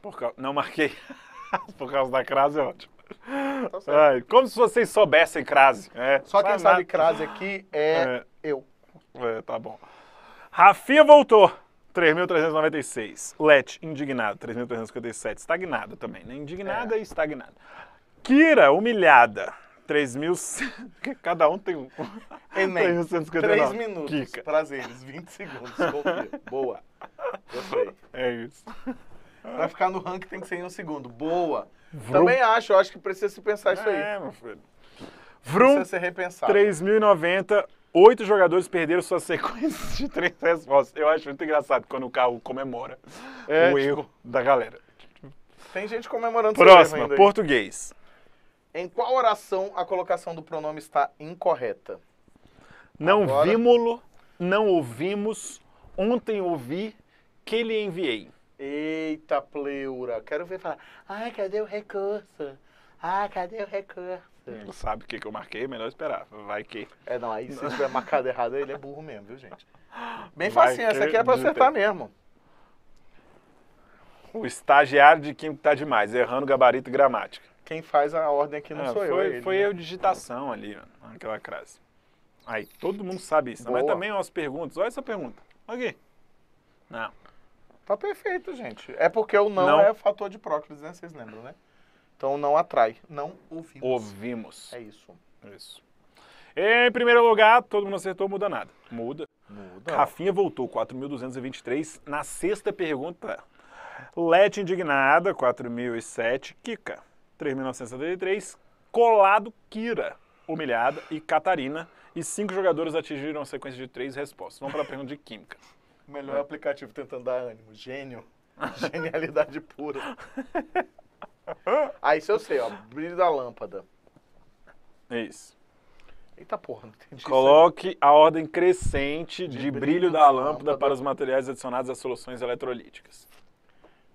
Por causa... Não marquei. [LAUGHS] por causa da crase é ótimo. [LAUGHS] Tá Ai, como se vocês soubessem crase. É, Só quem sabe crase aqui é, é. eu. É, tá bom. Rafinha voltou. 3.396. Let, indignado. 3.357. Estagnado também, né? Indignada é. e estagnada. Kira, humilhada. 3.000. Cada um tem um. Enem. 3 minutos. Kika. Prazeres, 20 segundos. Boa. [LAUGHS] Gostei. É isso. Pra ficar no ranking tem que ser um segundo. Boa. Vrum. Também acho, acho que precisa se pensar isso aí. É, meu filho. Vrum, precisa ser repensado. 3.090, oito jogadores perderam suas sequências de três respostas. Eu acho muito engraçado quando o carro comemora é, o erro da galera. Tem gente comemorando Próxima, português. Em qual oração a colocação do pronome está incorreta? Não Agora... vimos, não ouvimos, ontem ouvi, que lhe enviei. Eita pleura, quero ver falar. Ai, cadê o recurso? Ah, cadê o recurso? Não sabe o que, que eu marquei, é melhor esperar. Vai que. É, não, aí se tiver marcado errado, ele é burro mesmo, viu, gente? Bem facinho, essa aqui é pra acertar mesmo. O estagiário de química tá demais, errando gabarito e gramática. Quem faz a ordem aqui não é, sou foi, eu. É ele, foi né? eu digitação ali, aquela crase. Aí, todo mundo sabe isso. Boa. Mas também umas perguntas. Olha essa pergunta. Olha aqui. Não. Tá perfeito, gente. É porque o não, não. é fator de Prócrates, né? Vocês lembram, né? Então não atrai, não ouvimos. Ouvimos. É isso. É isso. Em primeiro lugar, todo mundo acertou, muda nada. Muda. Muda. Rafinha voltou, 4.223. Na sexta pergunta, Lete Indignada, 4.007. Kika, 3.973. Colado, Kira, humilhada. E Catarina. E cinco jogadores atingiram a sequência de três respostas. Vamos para a pergunta de Química. Melhor é. aplicativo tentando dar ânimo. Gênio. [LAUGHS] Genialidade pura. Aí [LAUGHS] ah, se eu sei, ó. Brilho da lâmpada. É isso. Eita porra, não entendi. Coloque a ordem crescente de, de brilho, brilho, da, da lâmpada, lâmpada, para os materiais adicionados às soluções eletrolíticas.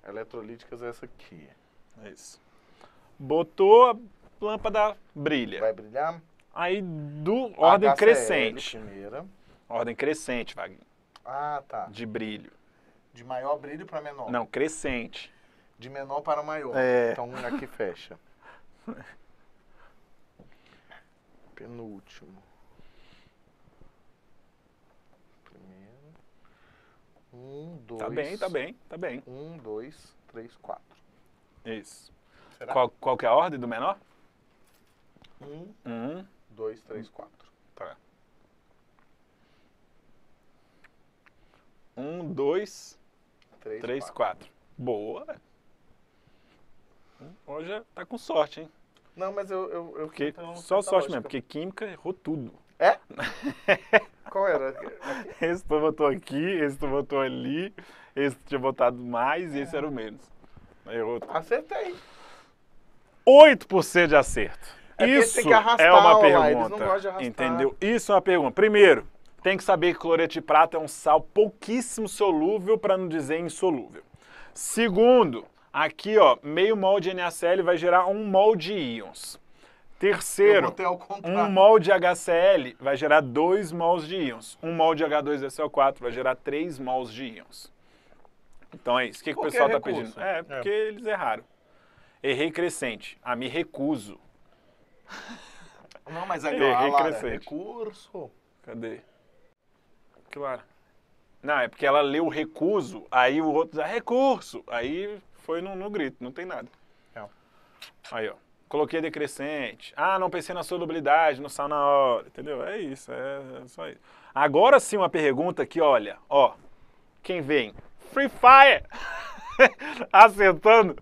Eletrolíticas é essa aqui. É isso. Botou a lâmpada, brilha. Vai brilhar. Aí do ordem HCL, crescente. Primeira. Ordem crescente, Wagner. Ah, tá. De brilho. De maior brilho para menor. Não, crescente. De menor para maior. É. Então aqui é fecha. [LAUGHS] Penúltimo. Primeiro. Um, tá dois. Tá bem, tá bem, tá bem. Um, dois, três, quatro. Isso. Será? Qual, qual que é a ordem do menor? Um, um dois, três, quatro. Tá. Um, dois, três, três quatro. quatro. Boa, Hoje é, tá com sorte, hein? Não, mas eu. eu, eu porque então, só sorte mesmo, porque química errou tudo. É? [LAUGHS] Qual era? Esse tu botou aqui, esse tu botou ali, esse tu tinha botado mais e é. esse era o menos. Errou tudo. Acertei. 8% de acerto. É Isso é uma pergunta. Entendeu? Isso é uma pergunta. Primeiro, tem que saber que cloreto de prata é um sal pouquíssimo solúvel, para não dizer insolúvel. Segundo, aqui ó, meio mol de NaCl vai gerar um mol de íons. Terceiro, um mol de HCl vai gerar dois mols de íons. Um mol de H2SO4 vai gerar três mols de íons. Então é isso. O que, que o pessoal está pedindo? É, é, porque é. eles erraram. Errei crescente. Ah, me recuso. Não, mas aí, Errei ó, Lara, recurso. Cadê? Claro. Não, é porque ela leu recuso, aí o outro diz, ah, recurso. Aí foi no, no grito, não tem nada. É. Aí, ó. Coloquei decrescente. Ah, não pensei na solubilidade, não sal na hora. Entendeu? É isso, é, é só isso. Agora sim, uma pergunta que, olha, ó. Quem vem? Free Fire! [LAUGHS] acertando.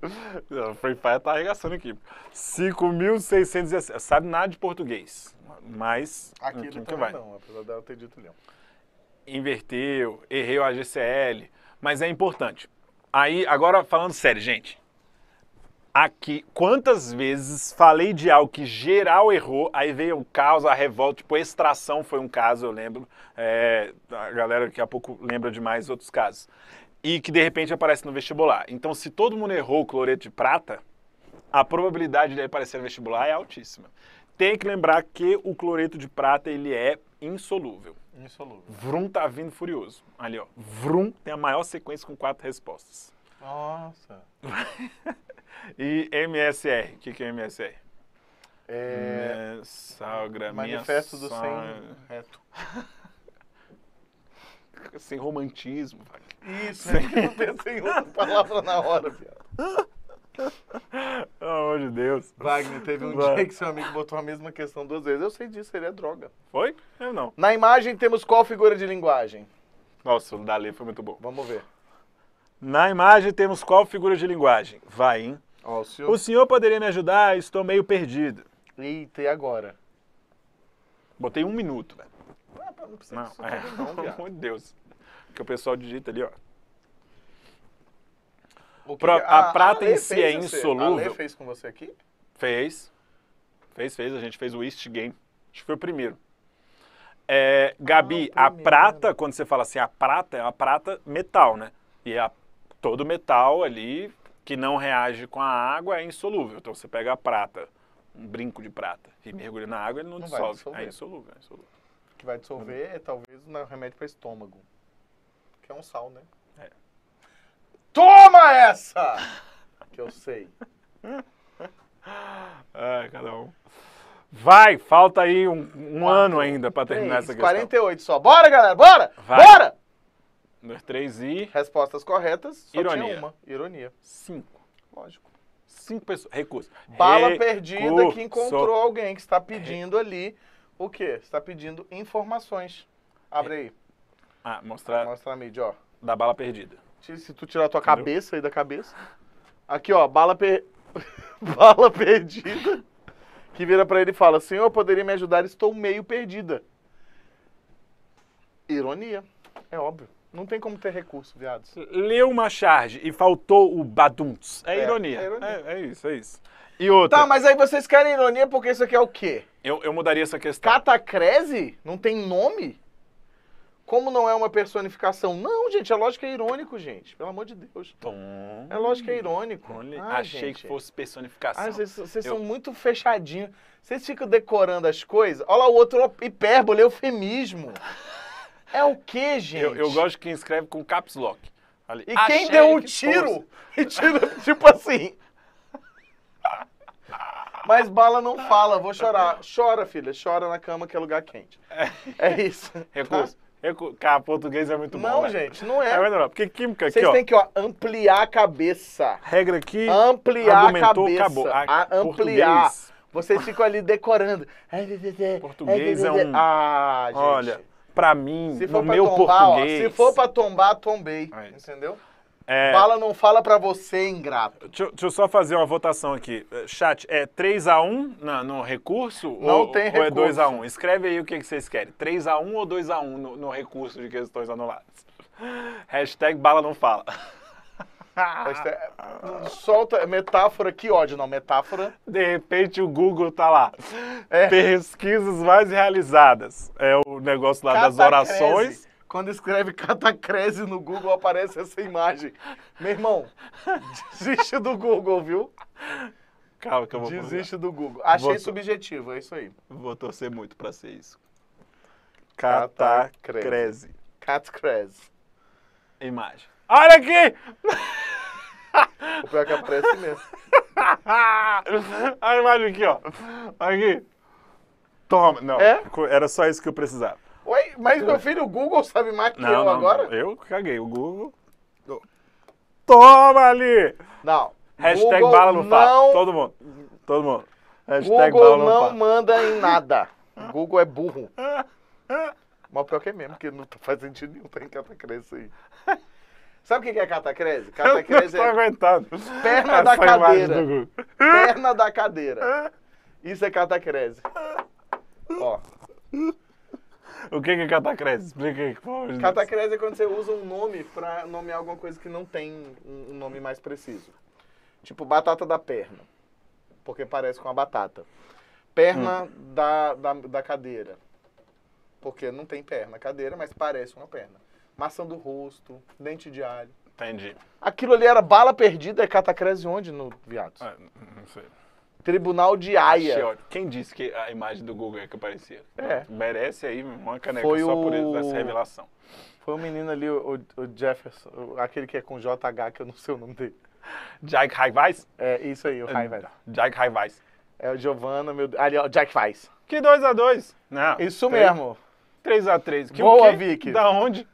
Free Fire tá arregaçando aqui. 5.617. Sabe nada de português, mas. Aqui ele também vai. não, apesar dela ter dito leão inverteu, errei o AGCL, mas é importante. Aí, agora falando sério, gente. Aqui, quantas vezes falei de algo que geral errou, aí veio o caos, a revolta, tipo, extração foi um caso, eu lembro. É, a galera daqui a pouco lembra de mais outros casos. E que de repente aparece no vestibular. Então, se todo mundo errou o cloreto de prata, a probabilidade de aparecer no vestibular é altíssima. Tem que lembrar que o cloreto de prata ele é insolúvel. Insolúvel. Vrum tá vindo furioso. Ali, ó. Vrum tem a maior sequência com quatro respostas. Nossa. [LAUGHS] e MSR. O que, que é MSR? É... sogra, Manifesto minha do sogra. sem reto. sem romantismo. Isso, né? sem... [LAUGHS] eu não pensei em outra palavra na hora, viado. Pelo amor de Deus. Wagner, teve um Vai. dia que seu amigo botou a mesma questão duas vezes. Eu sei disso, ele é droga. Foi? Eu não. Na imagem temos qual figura de linguagem? Nossa, o Dali foi muito bom. Vamos ver. Na imagem temos qual figura de linguagem? Vai, hein? o, senhor... o senhor poderia me ajudar? Estou meio perdido. Eita, e agora? Botei um minuto, velho. Ah, não precisa não, é, não, Pelo amor de Deus. Que o pessoal digita ali, ó pra, que a, a, prata é a em si é insolúvel. A Lê fez com você aqui? Fez. Fez, fez. A gente fez o East Game. Acho que foi o primeiro. É, Gabi, ah, a prata, quando você fala assim, a prata é uma prata metal, né? E a, é todo metal ali que não reage com a água é insolúvel. Então você pega a prata, um brinco de prata, e mergulha na água, ele não, não dissolve. É insolúvel, é insolúvel. O que vai dissolver é talvez um remédio para estômago, que é um sal, né? Toma essa! Que eu sei. Ai, cada um. Vai, falta aí um, um Quatro, ano ainda para terminar três, essa questão. 48 só. Bora, galera, bora! Vai. Bora! Um, três e. Respostas corretas, só Ironia. tinha uma. Ironia. Cinco. Lógico. Cinco pessoas. Recurso. Bala Recurso. perdida que encontrou alguém que está pedindo ali o quê? Está pedindo informações. Abre aí. Ah, mostrar. Mostra a mídia, ó. Da bala perdida. Se tu tirar a tua Entendeu? cabeça aí da cabeça. Aqui, ó, bala, per... [LAUGHS] bala perdida. Que vira para ele e fala: Senhor, poderia me ajudar? Estou meio perdida. Ironia. É óbvio. Não tem como ter recurso, viados. Leu uma charge e faltou o baduntz. É, é, é, ironia. É, ironia. É, é, isso, é isso. E outra. Tá, mas aí vocês querem ironia porque isso aqui é o quê? Eu, eu mudaria essa questão. Catacrese? Não tem nome? Como não é uma personificação? Não, gente, é lógico que é irônico, gente. Pelo amor de Deus. Tom. É lógico que é irônico. Ah, achei gente. que fosse personificação. Vocês eu... são muito fechadinhos. Vocês ficam decorando as coisas. Olha lá o outro hipérbole, eufemismo. [LAUGHS] É o quê, gente? Eu, eu gosto que escreve com caps lock. Ali. E achei quem deu o um tiro? [LAUGHS] E tira, tipo assim. Mas bala não fala, vou chorar. Chora, filha, chora na cama que é lugar quente. É, é isso. [LAUGHS] Recurso. Tá? Eu, cara, português é muito não, bom. Não, gente, não é. É melhor, porque química aqui, Vocês ó. Vocês têm que ó, ampliar a cabeça. Regra aqui. Ampliar a cabeça. Acabou. A, ah, a ampliar. Português. Vocês ficam ali decorando. Português é [LAUGHS] ah, um. Ah, gente. Olha, pra mim, se for no pra meu tombar, português. Ó, se for pra tombar, tombei. É entendeu? É... Fala, não fala pra você, ingrato. Deixa, deixa, eu só fazer uma votação aqui. Eh, chat, é 3x1 no recurso? Não ou, tem ou é recurso. Ou é 2x1? Escreve aí o que, que vocês querem. 3x1 ou 2x1 no, no recurso de questões anuladas? [LAUGHS] Hashtag bala não fala. [LAUGHS] Solta é metáfora, que ódio, não, metáfora. De repente o Google tá lá. É. Pesquisas mais realizadas. É o negócio lá Cada das orações. Quando escreve [LAUGHS] catacrese no Google, aparece essa imagem. Meu irmão, desiste do Google, viu? Calma que eu vou Desiste procurar. do Google. Achei vou... subjetivo, é isso aí. Vou torcer muito pra ser isso. Catacrese. Catacrese. Imagem. Olha aqui! O pior é que aparece mesmo. [LAUGHS] a imagem aqui, ó. Aqui. Toma. Não, é? era só isso que eu precisava. Oi, mas meu [LAUGHS] filho, o Google sabe mais que não, eu não, agora? eu caguei. O Google. Toma ali! Não. Hashtag Google bala no não... Todo mundo. Todo mundo. Hashtag Google não manda em nada. [LAUGHS] Google é burro. Mas pior que é mesmo, porque não tá faz sentido nenhum tá em catacrese aí. Sabe o que é catacrese? [LAUGHS] Catacrese é. aguentando. Perna Essa da cadeira. Perna da cadeira. Isso é catacrese. Ó. O que é catacrese? Explica aí, por favor. Catacrese é quando você usa um nome para nomear alguma coisa que não tem um nome mais preciso. Tipo, batata da perna, porque parece com a batata. Perna hum. da, da, da cadeira, porque não tem perna. Cadeira, mas parece uma perna. Maçã do rosto, dente de alho. Entendi. Aquilo ali era bala perdida, é catacrese onde no viado? É, não sei. Tribunal de Haia. Quem disse que a imagem do Google é que aparecia? É. Merece aí uma caneca Foi só o... por essa revelação. Foi o menino ali, o, o, Jefferson, aquele que é com JH, que eu não sei o nome dele. Jack Raivais? É, isso aí, o é, Raivais. Jack Raivais. É o Giovanna, meu Ali, ó, Jack Faz. Que 2x2. Não. Isso 3, mesmo. 3x3. Que, Boa, Vicky. Da onde?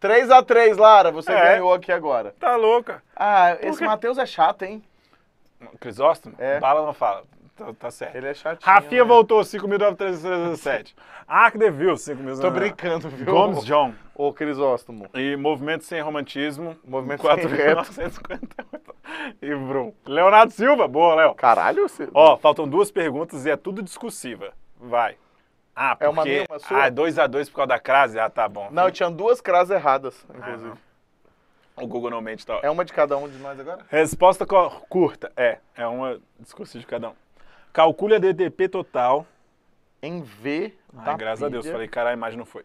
3x3, Lara, você é. ganhou aqui agora. Tá louca. Ah, Por esse Matheus é chato, hein? Crisóstomo? É. Bala não fala. Tá, tá, certo. Ele é chatinho. Rafinha né? voltou, 5.937. Arc Devil, 5.000. Tô brincando, viu? Gomes John. O Crisóstomo. E Movimento Sem Romantismo. Movimento 4, Sem Reto. E [LAUGHS] Bruno. Leonardo Silva. Boa, Léo. Caralho, Silva. Ó, faltam duas perguntas e é tudo discursiva. Vai. Ah, porque... É uma minha, sua? Ah, 2x2 é por causa da crase? Ah, tá bom. Não, eu tinha duas crases erradas, inclusive. Ah, o Google não mente tal. Tá? É uma de cada um de nós agora? Resposta curta, é. É uma discurso de cada um. Calcule a DTP total. Em V Ai, graças a Deus. Falei, cara, a imagem não foi.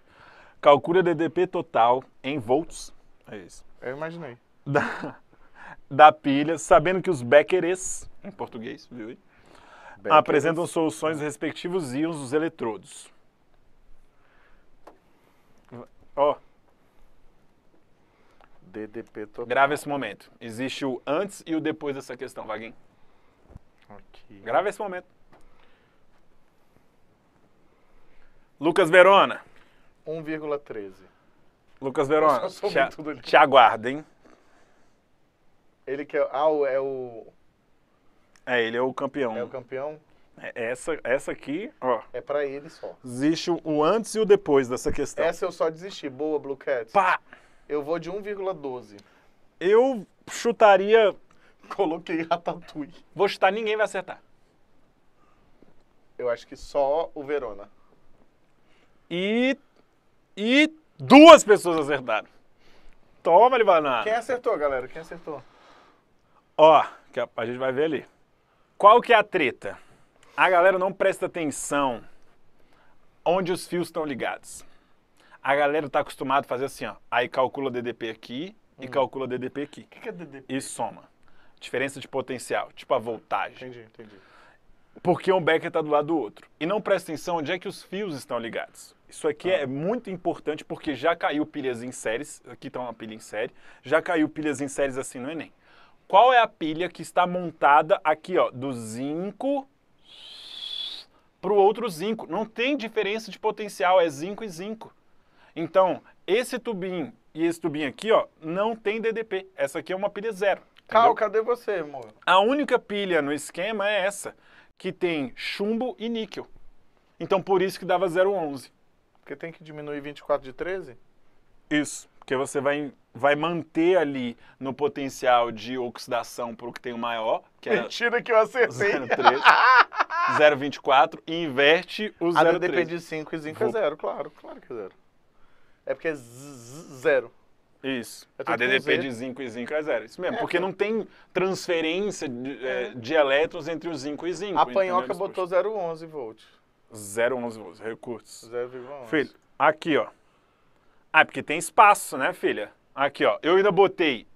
Calcule a DTP total em volts. É isso. Eu imaginei. Da, da pilha, sabendo que os becquerés, em português, viu aí? Apresentam soluções respectivos íons dos eletrodos. Ó, oh, DDP total. Grava esse momento. Existe o antes e o depois dessa questão, Vaguinho. Okay. Grava esse momento. Lucas Verona. 1,13. Lucas Verona, te, te aguarda, hein? Ele que é, ah, é o... É, ele é o campeão. É o campeão? É, essa, essa aqui, ó. É para ele só. Existe o antes e o depois dessa questão. Essa eu só desisti. Boa, Blue Cat. Pá! Eu vou de 1,12. Eu chutaria. Coloquei Ratatouille. Vou chutar, ninguém vai acertar. Eu acho que só o Verona. E. E duas pessoas acertaram. Toma, Libaná. Quem acertou, galera? Quem acertou? Ó, que a, a gente vai ver ali. Qual que é a treta? A galera não presta atenção onde os fios estão ligados a galera tá acostumada a fazer assim, ó. Aí calcula DDP aqui e hum. calcula DDP aqui. O que, que é DDP? E soma. Diferença de potencial, tipo a voltagem. Entendi, entendi. Porque um becker está do lado do outro. E não presta atenção onde é que os fios estão ligados. Isso aqui ah. é muito importante porque já caiu pilhas em séries, aqui está uma pilha em série, já caiu pilhas em séries assim no Enem. Qual é a pilha que está montada aqui, ó, do zinco para o outro zinco? Não tem diferença de potencial, é zinco e zinco. Então, esse tubinho e esse tubinho aqui, ó, não tem DDP. Essa aqui é uma pilha zero. Cal, cadê você, amor? A única pilha no esquema é essa, que tem chumbo e níquel. Então, por isso que dava 0,11. Porque tem que diminuir 24 de 13? Isso, porque você vai, vai manter ali no potencial de oxidação para o que tem o maior. Que Mentira que eu acertei. 0,24 [LAUGHS] e inverte o 0,13. A DDP de 5 e zinco é 0, claro. Claro que é 0. É porque é zero. Isso. É a DDP de zinco e zinco é zero. Isso mesmo, é, porque tá. não tem transferência de, é, é, de elétrons entre o zinco e zinco. A panhoca botou 0,11 volt. 0,11 volts, recursos. 0,11. Filho, aqui, ó. Ah, porque tem espaço, né, filha? Aqui, ó. Eu ainda botei,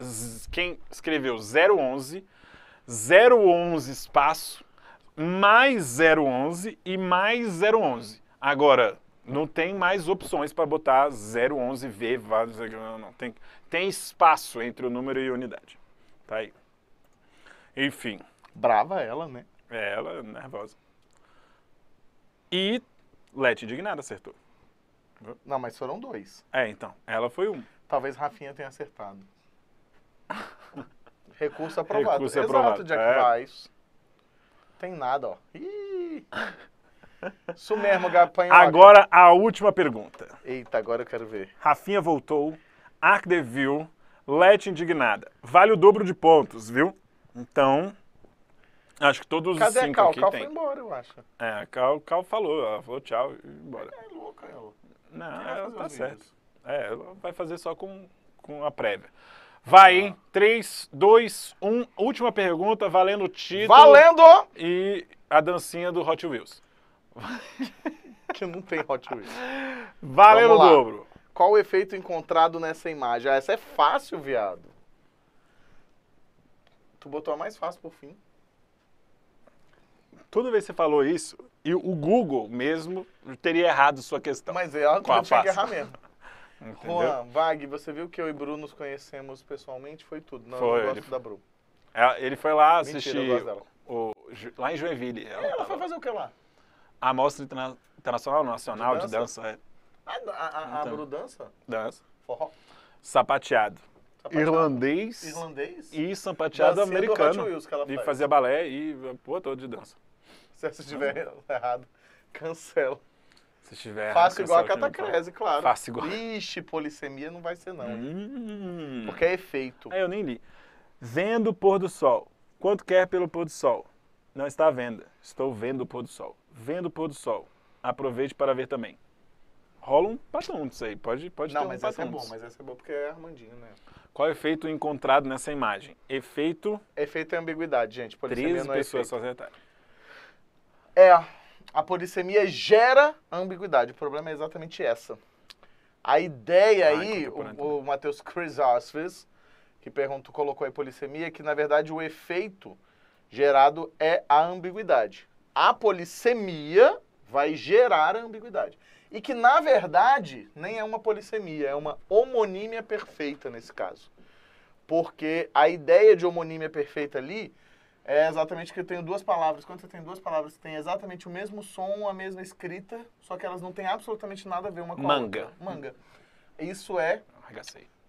quem escreveu 011, 011 espaço, mais 011 e mais 011. Agora, não tem mais opções para botar 011V, não, não. Tem, tem espaço entre o número e a unidade. Tá aí. Enfim. Brava ela, né? É, ela nervosa. E Leti indignada acertou. Não, mas foram dois. É, então. Ela foi um. Talvez Rafinha tenha acertado. [LAUGHS] Recurso aprovado. Recurso Exato, aprovado. Jack é. Tem nada, ó. Ih! Isso mesmo, Gapanhoca. Agora a última pergunta. Eita, agora eu quero ver. Rafinha voltou, Arc Devil, Let indignada. Vale o dobro de pontos, viu? Então, acho que todos Cadê os cinco Cal? aqui Cal tem. foi embora, eu acho. É, a Cal, Cal falou, ela falou tchau e embora. É, é louca ela. Não, ela tá certo. Vídeos? É, ela vai fazer só com, com a prévia. Vai, hein? 3, 2, 1. Última pergunta, valendo o título. Valendo! E a dancinha do Hot Wheels. [LAUGHS] que não tem Hot Wheels. Valeu dobro. Qual o efeito encontrado nessa imagem? Ah, essa é fácil, viado. Tu botou a mais fácil por fim. Toda vez que você falou isso, e o Google mesmo teria errado sua questão. Mas é algo que eu tinha que errar mesmo. [LAUGHS] Juan, Vag, você viu que eu e Bruno nos conhecemos pessoalmente? Foi tudo. Não, foi, eu gosto ele... da Bru. É, ele foi lá Mentira, assistir. O, lá em Joinville. Ela, é, ela foi fazer o que lá? A Mostra interna Internacional, Nacional de Dança. De dança é. Ah, a, a, a, então, dança? Dança. Forró. Sapateado. Sapateado. Irlandês, Irlandês e sapateado Dancinha americano. Wills, e faz. fazia balé e pô, todo de dança. Se eu estiver [LAUGHS] errado, cancela. Se estiver Faço igual a catacrese, claro. Faço igual. Ixi, polissemia não vai ser, não. Hum. Porque é efeito. É, eu nem li. Vendo o pôr do sol. Quanto quer pelo pôr do sol? Não está à venda. Estou vendo o pôr do sol. Vendo o pôr do sol. Aproveite para ver também. Rola um patuntos aí. Pode, pode Não, ter um mas essa é bom, mas essa é boa porque é Armandinho, né? Qual é o efeito encontrado nessa imagem? Efeito Efeito é ambiguidade, gente. Polissemia 13 não é pessoas efeito. societárias. É, a polissemia gera ambiguidade. O problema é exatamente essa. A ideia Ah, aí, o, o Matheus Chris que perguntou, colocou aí polissemia, que na verdade o efeito gerado é a ambiguidade. A polissemia vai gerar a ambiguidade. E que, na verdade, nem é uma polissemia, é uma homonímia perfeita nesse caso. Porque a ideia de homonímia perfeita ali é exatamente que eu tenho duas palavras. Quando você tem duas palavras que têm exatamente o mesmo som, a mesma escrita, só que elas não têm absolutamente nada a ver uma com Manga. a outra. Manga. Isso é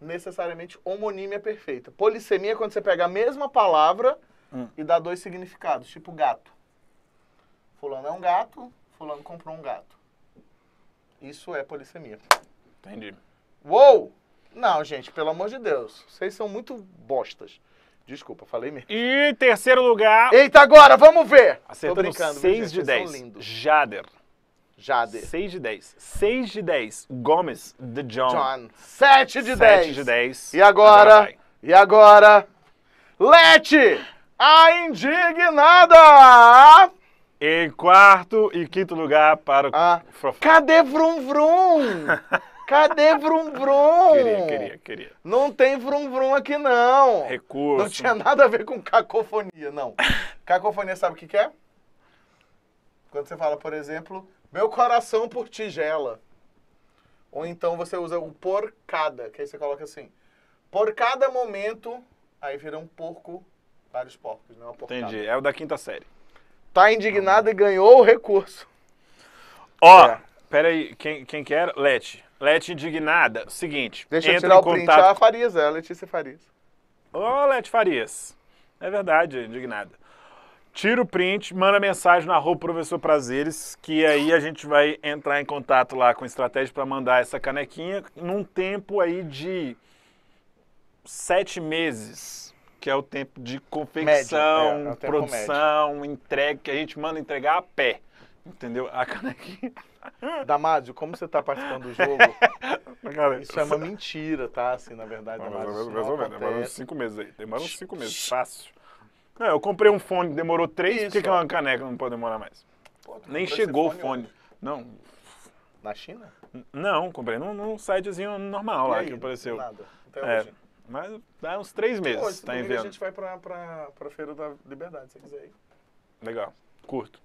necessariamente homonímia perfeita. Polissemia é quando você pega a mesma palavra hum. e dá dois significados, tipo gato. Fulano é um gato, fulano comprou um gato. Isso é polissemia. Entendi. Uou! Não, gente, pelo amor de Deus. Vocês são muito bostas. Desculpa, falei mesmo. E terceiro lugar. Eita, agora, vamos ver! Acertando 6 de 10. Jader. Jader. 6 de 10. 6 de 10. Gomes, The John. John. 7 de 10. 7 de 10. E agora? agora e agora? Lete! a indignada! Em quarto e quinto lugar para o ah, Cadê Vrum Vrum? [LAUGHS] Cadê Vrum Vrum? Queria, queria, queria. Não tem Vrum Vrum aqui, não. Recurso. Não tinha nada a ver com cacofonia, não. Cacofonia sabe o que, que é? Quando você fala, por exemplo, meu coração por tigela. Ou então você usa o porcada, que aí você coloca assim. Por cada é momento, aí vira um porco Vários porcos, não é uma porcada. Entendi, é o da quinta série. Tá indignado e ganhou o recurso. Ó, é. peraí, quem, quem quer? Lete. Lete indignada. Seguinte, Deixa entra eu tirar o contato... print, é a Farias, é a Letícia Farias. Ô, oh, Lete Farias. É verdade, indignada. Tira o print, manda mensagem na roupa professor Prazeres, que aí a gente vai entrar em contato lá com a estratégia para mandar essa canequinha num tempo aí de sete meses que é o tempo de confecção, médio, é, é produção, médio. entrega, que a gente manda entregar a pé. Entendeu? A canequinha. [LAUGHS] Damásio, como você está participando do [LAUGHS] jogo, isso é uma [LAUGHS] mentira, tá? Assim, na verdade, Damásio. Demora uns cinco meses aí. Demora uns cinco meses. Fácil. Não, eu comprei um fone demorou três. Isso, Por que, que é uma caneca não pode demorar mais? Pô, Nem chegou o fone. Onde? Não. Na China? Não, comprei num, num sitezinho normal e lá aí, que apareceu. Nada. Até É, mas dá uns três então, meses. Hoje, tá enviando. a gente vai para pra, Feira da Liberdade, se quiser ir. Legal, curto.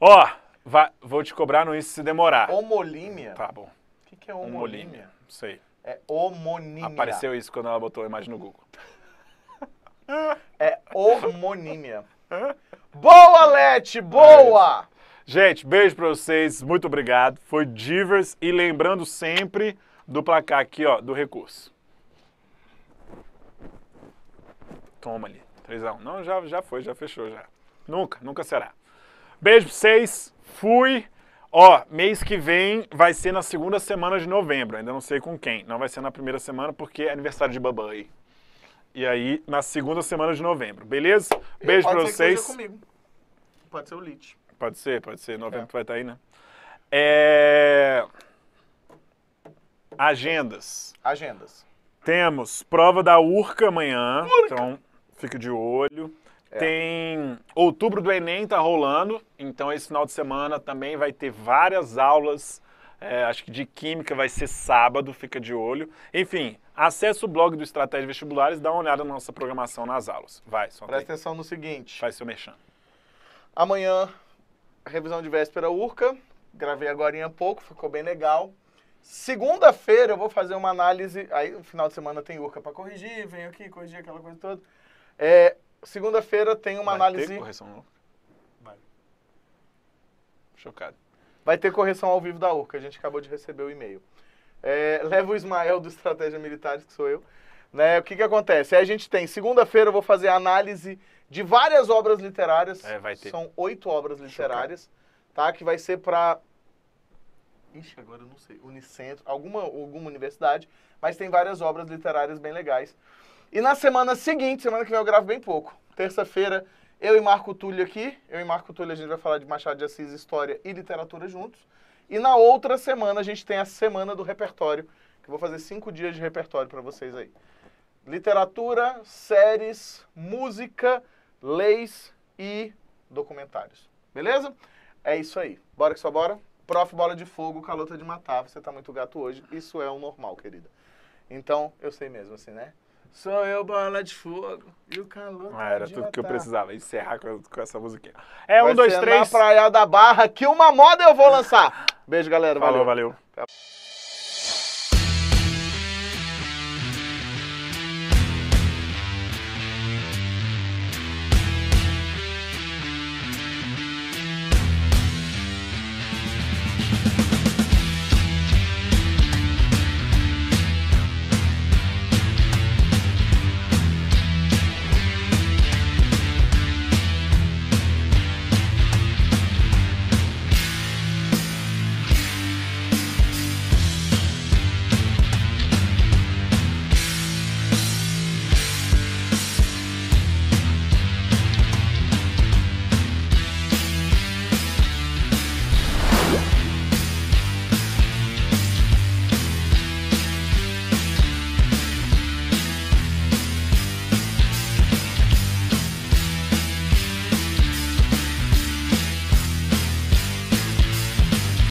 Ó, vai, vou te cobrar no isso se demorar. Homolímia? Tá bom. O que, que é homolímia? homolímia? Não sei. É homonímia. Apareceu isso quando ela botou a imagem no Google. [LAUGHS] é homonímia. boa, Lete! Boa! Gente, beijo pra vocês, muito obrigado. Foi Divers e lembrando sempre do placar aqui, ó, do recurso. toma ali. Trêsão. Não, já, já foi, já fechou já. Nunca, nunca será. Beijo pra vocês. Fui. Ó, mês que vem vai ser na segunda semana de novembro. Ainda não sei com quem. Não vai ser na primeira semana porque é aniversário de babã aí. E aí, na segunda semana de novembro, beleza? Beijo pra vocês. comigo. Pode ser o Lit. Pode ser, pode ser. Novembro é. vai estar tá aí, né? É... Agendas. Agendas. Temos prova da URCA amanhã. Urca. Então, Fica de olho. É. Tem outubro do Enem tá rolando, então esse final de semana também vai ter várias aulas. É, acho que de química vai ser sábado, fica de olho. Enfim, acesse o blog do Estratégia Vestibulares, dá uma olhada na nossa programação nas aulas. Vai, Presta atenção no seguinte. Vai seu mexão. Amanhã, revisão de véspera Urca. Gravei agora há pouco, ficou bem legal. Segunda-feira eu vou fazer uma análise. Aí, no final de semana tem Urca para corrigir, venho aqui, corrigir aquela coisa toda. É, Segunda-feira tem uma Vai análise. Ter correção não? Vai. Chocado. Vai ter correção ao vivo da URCA, a gente acabou de receber o e-mail. É, leva o Ismael do Estratégia Militares, que sou eu. Né? O que, que acontece? Aí a gente tem, segunda-feira eu vou fazer análise de várias obras literárias. É, vai ter. São oito obras literárias, Chocado. tá? Que vai ser para Ixi, agora eu não sei. Unicentro, alguma, alguma universidade, mas tem várias obras literárias bem legais. E na semana seguinte, semana que vem eu gravo bem pouco. Terça-feira, eu e Marco Túlio aqui. Eu e Marco Túlio, a gente vai falar de Machado de Assis, História e Literatura juntos. E na outra semana, a gente tem a Semana do Repertório, que eu vou fazer cinco dias de repertório para vocês aí. Literatura, séries, música, leis e documentários. Beleza? É isso aí. Bora que só bora? Prof, bola de fogo, calota de matar. Você tá muito gato hoje. Isso é o normal, querida. Então, eu sei mesmo, assim, né? Sou eu, bola de fogo. E o calor. Ah, era tudo que eu tá. precisava encerrar com, com essa musiquinha. É Vai um, dois, três. Na praia da Barra, que uma moda eu vou lançar. Beijo, galera. Falou, valeu. valeu.